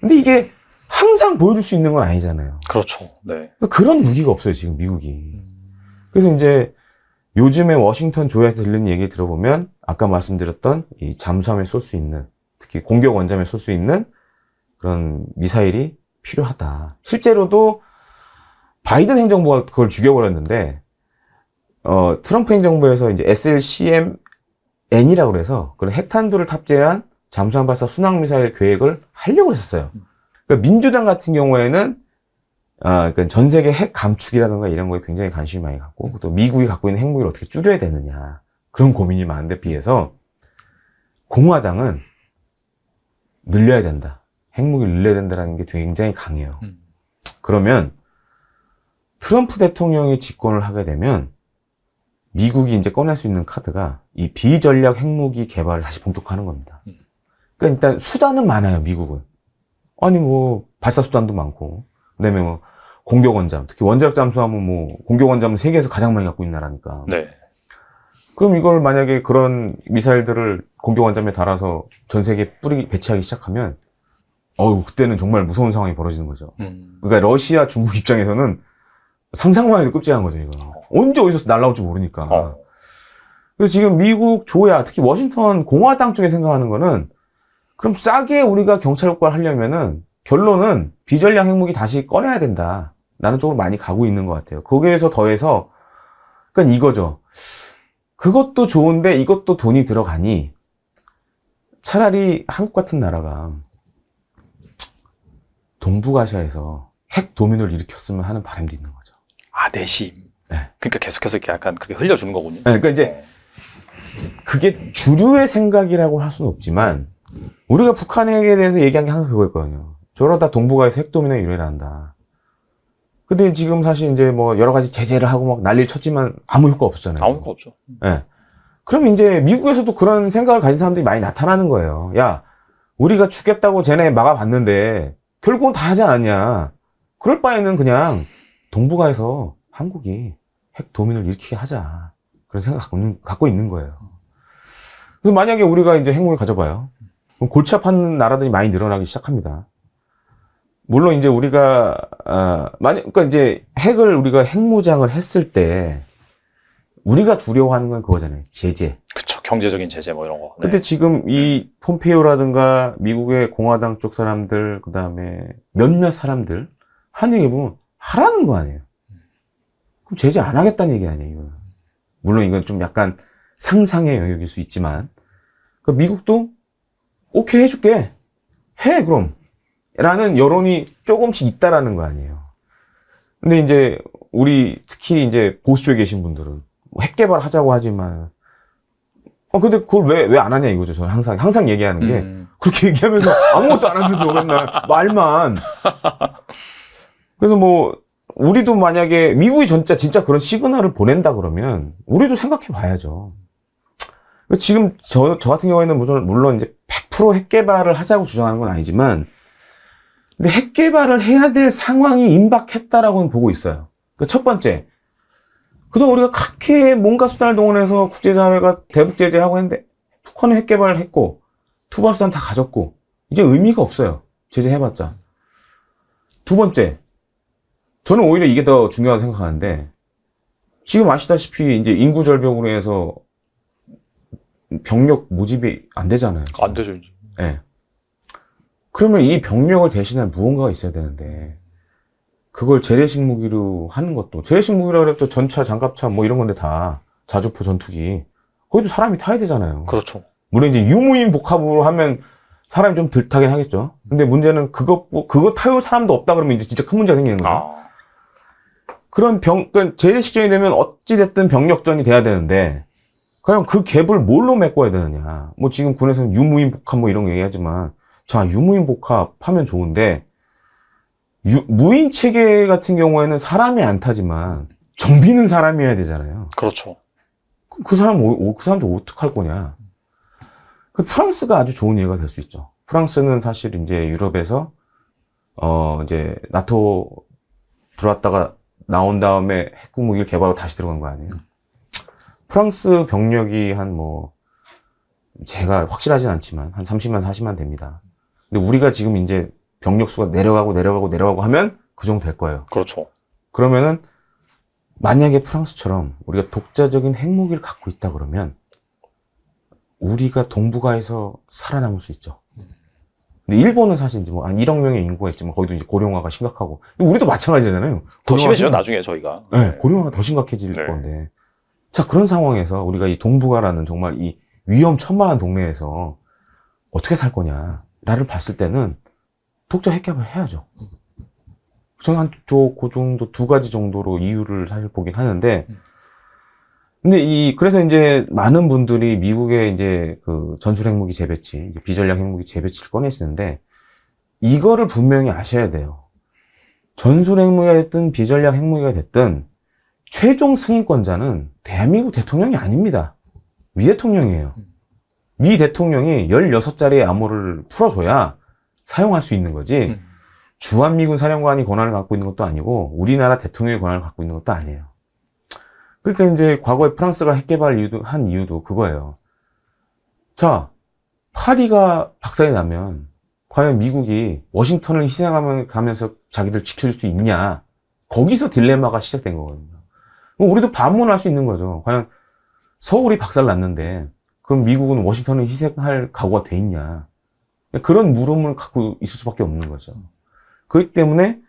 근데 이게 항상 보여줄 수 있는 건 아니잖아요. 그렇죠. 네. 그러니까 그런 무기가 없어요, 지금 미국이. 그래서 이제 요즘에 워싱턴 조야에서 들리는 얘기 들어보면 아까 말씀드렸던 이 잠수함에 쏠 수 있는 특히 공격 원잠에 쏠 수 있는 그런 미사일이 필요하다. 실제로도 바이든 행정부가 그걸 죽여버렸는데 어, 트럼프 행정부에서 이제 SLCM N이라고 그래서 그런 핵탄두를 탑재한 잠수함 발사 순항 미사일 계획을 하려고 했었어요. 그러니까 민주당 같은 경우에는 아, 그러니까 전 세계 핵 감축이라든가 이런 거에 굉장히 관심이 많이 갖고 또 미국이 갖고 있는 핵무기를 어떻게 줄여야 되느냐 그런 고민이 많은데 비해서 공화당은 늘려야 된다. 핵무기를 늘려야 된다라는 게 굉장히 강해요. 음. 그러면 트럼프 대통령이 집권을 하게 되면 미국이 이제 꺼낼 수 있는 카드가 이 비전략 핵무기 개발을 다시 본격화하는 겁니다. 음. 그러니까 일단 수단은 많아요, 미국은. 아니 뭐 발사 수단도 많고, 그다음에 뭐 공격 원잠, 특히 원자력 잠수함은 뭐 공격 원잠은 세계에서 가장 많이 갖고 있는 나라니까. 네. 그럼 이걸 만약에 그런 미사일들을 공격 원잠에 달아서 전 세계에 뿌리 배치하기 시작하면 어우 그때는 정말 무서운 상황이 벌어지는 거죠. 음. 그러니까 러시아 중국 입장에서는 상상만 해도 끔찍한 거죠 이거. 언제 어디서 날라올지 모르니까. 어. 그래서 지금 미국 조야 특히 워싱턴 공화당 쪽에 생각하는 거는 그럼 싸게 우리가 경찰국가를 하려면은 결론은 비전량 핵무기 다시 꺼내야 된다. 라는 쪽으로 많이 가고 있는 것 같아요. 거기에서 더해서, 그러니까 이거죠. 그것도 좋은데 이것도 돈이 들어가니 차라리 한국 같은 나라가 동북아시아에서 핵 도민을 일으켰으면 하는 바람도 있는 거죠. 아, 내심. 네. 그러니까 계속해서 이렇게 약간 그게 흘려주는 거군요. 네, 그러니까 이제 네. 그게 주류의 생각이라고 할 수는 없지만 우리가 북한에 대해서 얘기한 게 항상 그거였거든요. 저러다 동북아에서 핵도민의 유래를 다 근데 지금 사실 이제 뭐 여러 가지 제재를 하고 막 난리를 쳤지만 아무 효과 없었잖아요. 아무 효과 없죠. 예. 네. 그럼 이제 미국에서도 그런 생각을 가진 사람들이 많이 나타나는 거예요. 야, 우리가 죽겠다고 쟤네 막아봤는데 결국은 다 하지 않았냐. 그럴 바에는 그냥 동북아에서 한국이 핵 도민을 일으키게 하자. 그런 생각 갖 갖고 있는 거예요. 그래서 만약에 우리가 이제 핵무기 가져봐요. 골치 아는 나라들이 많이 늘어나기 시작합니다. 물론 이제 우리가 어, 만약 그러니까 이제 핵을 우리가 핵무장을 했을 때 우리가 두려워하는 건 그거잖아요. 제재. 그렇죠. 경제적인 제재 뭐 이런 거. 근데 네. 지금 이 네. 폼페이오라든가 미국의 공화당 쪽 사람들 그다음에 몇몇 사람들 한 얘기 보면 하라는 거 아니에요. 그럼 제재 안 하겠다는 얘기 아니에요. 이거는. 물론 이건 좀 약간 상상의 영역일 수 있지만 그러니까 미국도 오케이 해줄게 해 그럼 라는 여론이 조금씩 있다라는 거 아니에요 근데 이제 우리 특히 이제 보수 쪽에 계신 분들은 뭐 핵개발 하자고 하지만 어 근데 그걸 왜 왜 안 하냐 이거죠 저는 항상 항상 얘기하는 게 음. 그렇게 얘기하면서 아무것도 안 하면서 맨날 말만 그래서 뭐 우리도 만약에 미국이 진짜 진짜 그런 시그널을 보낸다 그러면 우리도 생각해 봐야죠 지금 저, 저 같은 경우에는 물론, 물론 이제 100% 핵개발을 하자고 주장하는 건 아니지만 근데 핵개발을 해야 될 상황이 임박했다라고는 보고 있어요. 그러니까 첫 번째, 그동안 우리가 그렇게 뭔가 수단을 동원해서 국제사회가 대북 제재하고 했는데 북한은 핵개발을 했고 투번 수단 다 가졌고 이제 의미가 없어요. 제재해봤자. 두 번째, 저는 오히려 이게 더 중요하다고 생각하는데 지금 아시다시피 이제 인구 절벽으로 해서 병력 모집이 안 되잖아요. 지금. 안 되죠. 예. 네. 그러면 이 병력을 대신할 무언가가 있어야 되는데 그걸 재래식 무기로 하는 것도 재래식 무기라 그래도 전차, 장갑차 뭐 이런 건데 다 자주포 전투기 거기도 사람이 타야 되잖아요. 그렇죠. 물론 이제 유무인 복합으로 하면 사람이 좀 덜 타긴 하겠죠. 근데 문제는 그거 그거 타요 사람도 없다 그러면 이제 진짜 큰 문제가 생기는 거예요. 아. 그런 병, 그러니까 재래식전이 되면 어찌됐든 병력전이 돼야 되는데 그럼 그 갭을 뭘로 메꿔야 되느냐. 뭐 지금 군에서는 유무인 복합 뭐 이런 거 얘기하지만, 자, 유무인 복합하면 좋은데, 유, 무인 체계 같은 경우에는 사람이 안 타지만, 정비는 사람이어야 되잖아요. 그렇죠. 그, 그 사람, 그 사람도 어떡할 거냐. 그 프랑스가 아주 좋은 예가 될 수 있죠. 프랑스는 사실 이제 유럽에서, 어, 이제, 나토 들어왔다가 나온 다음에 핵무기를 개발하고 다시 들어간 거 아니에요. 프랑스 병력이 한 뭐 제가 확실하진 않지만 한 30만 40만 됩니다. 근데 우리가 지금 이제 병력 수가 내려가고 내려가고 내려가고 하면 그 정도 될 거예요. 그렇죠. 그러면은 만약에 프랑스처럼 우리가 독자적인 핵무기를 갖고 있다 그러면 우리가 동북아에서 살아남을 수 있죠. 근데 일본은 사실 이제 뭐 한 1억 명의 인구가 있지만 거기도 이제 고령화가 심각하고 우리도 마찬가지잖아요. 더 심해지죠 나중에 저희가. 네, 네, 고령화가 더 심각해질 네. 건데 자, 그런 상황에서 우리가 이 동북아라는 정말 이 위험천만한 동네에서 어떻게 살 거냐를 봤을 때는 독자 핵협을 해야죠. 저는 한쪽, 그 정도 두 가지 정도로 이유를 사실 보긴 하는데, 근데 이, 그래서 이제 많은 분들이 미국의 이제 그 전술 핵무기 재배치, 비전략 핵무기 재배치를 꺼내시는데, 이거를 분명히 아셔야 돼요. 전술 핵무기가 됐든 비전략 핵무기가 됐든, 최종 승인권자는 대한민국 대통령이 아닙니다. 미 대통령이에요. 미 대통령이 16자리의 암호를 풀어줘야 사용할 수 있는 거지 음. 주한미군 사령관이 권한을 갖고 있는 것도 아니고 우리나라 대통령이 권한을 갖고 있는 것도 아니에요. 그때 이제 과거에 프랑스가 핵개발 이유도, 한 이유도 그거예요. 자, 파리가 박살이 나면 과연 미국이 워싱턴을 희생하면서 자기들 지켜줄 수 있냐 거기서 딜레마가 시작된 거거든요. 뭐 우리도 반문할 수 있는 거죠. 과연 서울이 박살났는데 그럼 미국은 워싱턴을 희생할 각오가 돼 있냐. 그런 물음을 갖고 있을 수밖에 없는 거죠. 그렇기 때문에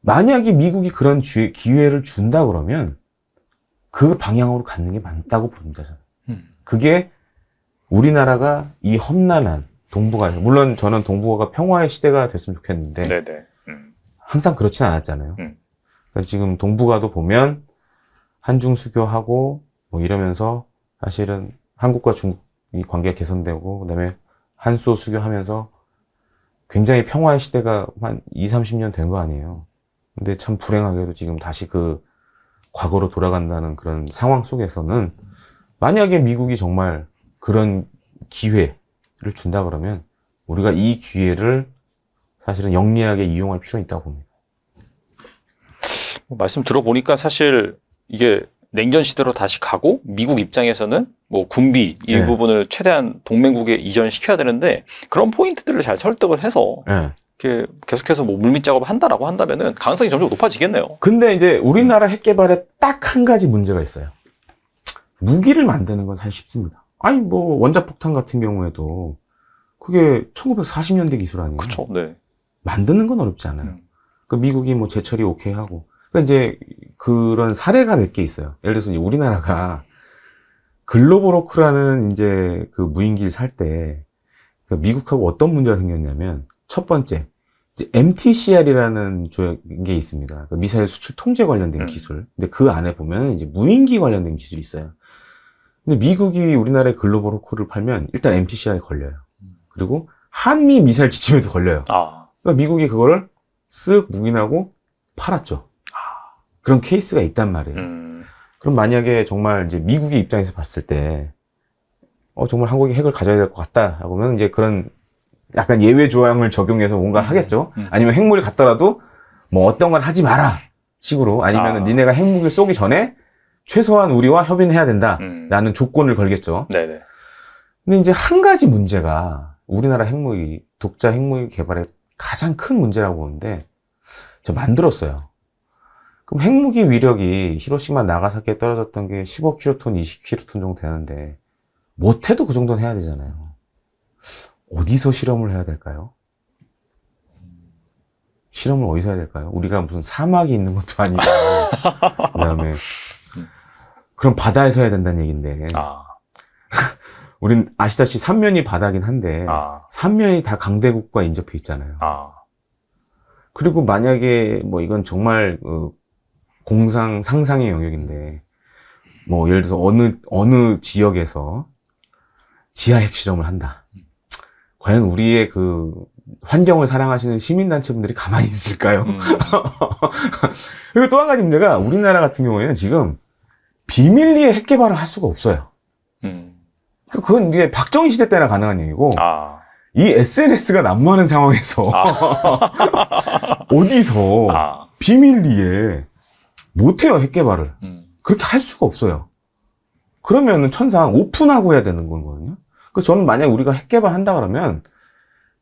만약에 미국이 그런 기회를 준다 그러면 그 방향으로 갖는 게 맞다고 봅니다. 저는. 음. 그게 우리나라가 이 험난한 동북아 물론 저는 동북아가 평화의 시대가 됐으면 좋겠는데 음. 항상 그렇진 않았잖아요. 음. 그러니까 지금 동북아도 보면 한중 수교하고 뭐 이러면서 사실은 한국과 중국이 관계가 개선되고 그다음에 한소 수교하면서 굉장히 평화의 시대가 한 2, 30년 된 거 아니에요. 근데 참 불행하게도 지금 다시 그 과거로 돌아간다는 그런 상황 속에서는 만약에 미국이 정말 그런 기회를 준다 그러면 우리가 이 기회를 사실은 영리하게 이용할 필요는 있다고 봅니다. 말씀 들어보니까 사실 이게 냉전 시대로 다시 가고 미국 입장에서는 뭐 군비 일부분을 네. 최대한 동맹국에 이전시켜야 되는데 그런 포인트들을 잘 설득을 해서 네. 계속해서 뭐 물밑 작업을 한다라고 한다면은 가능성이 점점 높아지겠네요. 근데 이제 우리나라 핵 개발에 딱 한 가지 문제가 있어요. 무기를 만드는 건 사실 쉽습니다. 아니 뭐 원자폭탄 같은 경우에도 그게 1940년대 기술 아니에요? 그렇죠. 네. 만드는 건 어렵지 않아요. 음. 그 미국이 뭐 제철이 오케이 하고 그러니까 이제 그런 사례가 몇 개 있어요. 예를 들어서 우리나라가 글로벌워크라는 이제 그 무인기를 살때 그 미국하고 어떤 문제가 생겼냐면 첫 번째 이제 MTCR이라는 조약이 있습니다. 그 미사일 수출 통제 관련된 음. 기술. 근데 그 안에 보면 이제 무인기 관련된 기술이 있어요. 근데 미국이 우리나라에 글로벌 호크를 팔면 일단 MTCR에 걸려요. 그리고 한미 미사일 지침에도 걸려요. 아. 그러니까 미국이 그거를 쓱 묵인하고 팔았죠. 그런 케이스가 있단 말이에요. 음. 그럼 만약에 정말 이제 미국의 입장에서 봤을 때, 어, 정말 한국이 핵을 가져야 될 것 같다라고 면 이제 그런 약간 예외 조항을 적용해서 뭔가를 음. 하겠죠. 음. 아니면 핵무기를 갖더라도 뭐 어떤 걸 하지 마라 식으로 아니면 아. 니네가 핵무기를 쏘기 전에 최소한 우리와 협의해야 는 된다라는 음. 조건을 걸겠죠. 네네. 근데 이제 한 가지 문제가 우리나라 핵무기, 독자 핵무기 개발의 가장 큰 문제라고 보는데, 저 만들었어요. 그럼 핵무기 위력이 히로시마 나가사키에 떨어졌던 게 15킬로톤, 20킬로톤 정도 되는데 못해도 그 정도는 해야 되잖아요. 어디서 실험을 해야 될까요? 실험을 어디서 해야 될까요? 우리가 무슨 사막이 있는 것도 아니고 그다음에 그럼 바다에서 해야 된다는 얘기인데 아. 우린 아시다시피 삼면이 바다긴 한데 아. 삼면이 다 강대국과 인접해 있잖아요. 아. 그리고 만약에 뭐 이건 정말 어, 공상 상상의 영역인데 뭐 예를 들어서 어느 어느 지역에서 지하 핵실험을 한다. 과연 우리의 그 환경을 사랑하시는 시민단체분들이 가만히 있을까요? 음. 그리고 또 한 가지 문제가 우리나라 같은 경우에는 지금 비밀리에 핵 개발을 할 수가 없어요. 음. 그, 그건 이제 박정희 시대 때나 가능한 얘기고 아. 이 SNS가 난무하는 상황에서 아. 어디서 아. 비밀리에 못해요 핵개발을 음. 그렇게 할 수가 없어요 그러면은 천상 오픈하고 해야 되는 거거든요 그 저는 만약 우리가 핵개발 한다 그러면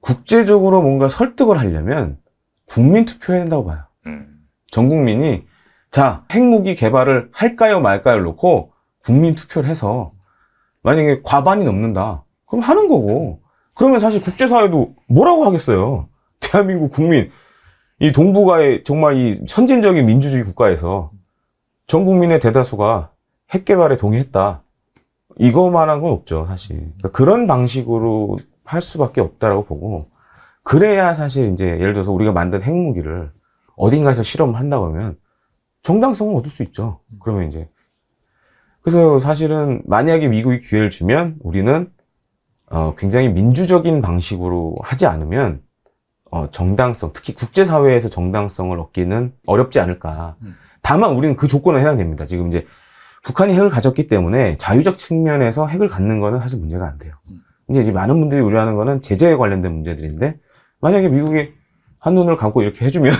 국제적으로 뭔가 설득을 하려면 국민 투표해야 된다고 봐요 음. 전 국민이 자 핵무기 개발을 할까요 말까요 놓고 국민 투표를 해서 만약에 과반이 넘는다 그럼 하는 거고 그러면 사실 국제사회도 뭐라고 하겠어요 대한민국 국민 이 동북아의 정말 이 선진적인 민주주의 국가에서 전 국민의 대다수가 핵 개발에 동의했다. 이거만한 건 없죠, 사실. 그러니까 그런 방식으로 할 수밖에 없다라고 보고 그래야 사실 이제 예를 들어서 우리가 만든 핵무기를 어딘가에서 실험을 한다 그러면 정당성은 얻을 수 있죠. 그러면 이제 그래서 사실은 만약에 미국이 기회를 주면 우리는 어 굉장히 민주적인 방식으로 하지 않으면 어, 정당성, 특히 국제사회에서 정당성을 얻기는 어렵지 않을까. 음. 다만 우리는 그 조건을 해야 됩니다. 지금 이제 북한이 핵을 가졌기 때문에 자유적 측면에서 핵을 갖는 거는 사실 문제가 안 돼요. 음. 이제, 이제 많은 분들이 우려하는 거는 제재에 관련된 문제들인데 만약에 미국이 한눈을 감고 이렇게 해주면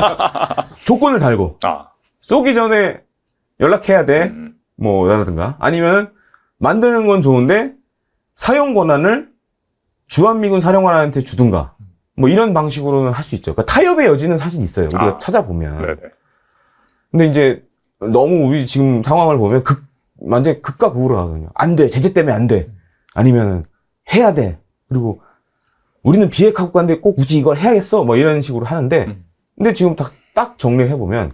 조건을 달고 아. 쏘기 전에 연락해야 돼. 음. 뭐, 라든가. 아니면 만드는 건 좋은데 사용 권한을 주한미군 사령관한테 주든가. 뭐 이런 방식으로는 할 수 있죠. 그러니까 타협의 여지는 사실 있어요. 우리가 아. 찾아보면. 네네. 네. 근데 이제 너무 우리 지금 상황을 보면 극 완전 극과 극으로 가거든요. 안 돼. 제재 때문에 안 돼. 아니면 해야 돼. 그리고 우리는 비핵하고 간데 꼭 굳이 이걸 해야겠어. 뭐 이런 식으로 하는데 음. 근데 지금 딱, 딱 정리해 보면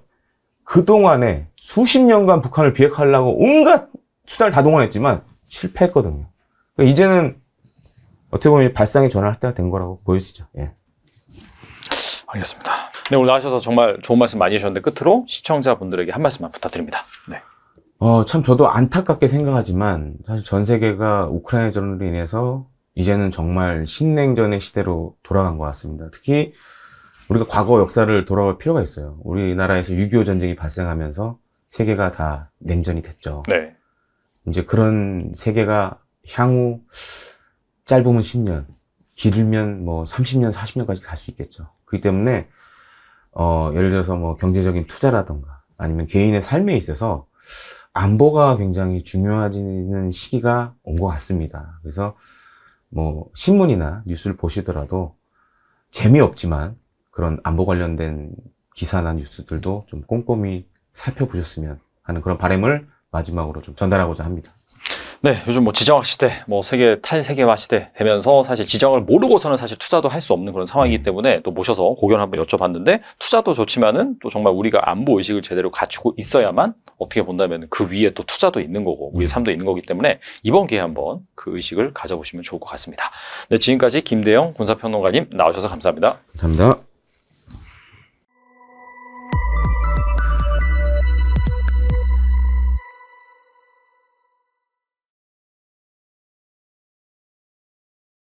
그동안에 수십 년간 북한을 비핵하려고 온갖 수달 다 동원했지만 실패했거든요. 그러니까 이제는 어떻게 보면 발상의 전환할 때가 된 거라고 보여지죠. 예. 알겠습니다. 네, 오늘 나와셔서 정말 좋은 말씀 많이 해주셨는데 끝으로 시청자분들에게 한 말씀만 부탁드립니다. 네. 어, 참 저도 안타깝게 생각하지만 사실 전 세계가 우크라이나전으로 인해서 이제는 정말 신냉전의 시대로 돌아간 것 같습니다. 특히 우리가 과거 역사를 돌아올 필요가 있어요. 우리나라에서 6.25 전쟁이 발생하면서 세계가 다 냉전이 됐죠. 네. 이제 그런 세계가 향후 짧으면 10년, 길면 뭐 30년, 40년까지 갈 수 있겠죠. 그렇기 때문에 어, 예를 들어서 뭐 경제적인 투자라던가 아니면 개인의 삶에 있어서 안보가 굉장히 중요해지는 시기가 온 것 같습니다. 그래서 뭐 신문이나 뉴스를 보시더라도 재미없지만 그런 안보 관련된 기사나 뉴스들도 좀 꼼꼼히 살펴보셨으면 하는 그런 바램을 마지막으로 좀 전달하고자 합니다. 네, 요즘 뭐 지정학 시대, 뭐 세계 탈세계화 시대 되면서 사실 지정을 모르고서는 사실 투자도 할 수 없는 그런 상황이기 음. 때문에 또 모셔서 고견 한번 여쭤봤는데 투자도 좋지만은 또 정말 우리가 안보 의식을 제대로 갖추고 있어야만 어떻게 본다면 그 위에 또 투자도 있는 거고 우리 음. 삶도 있는 거기 때문에 이번 기회에 한번 그 의식을 가져보시면 좋을 것 같습니다. 네, 지금까지 김대영 군사평론가님 나오셔서 감사합니다. 감사합니다.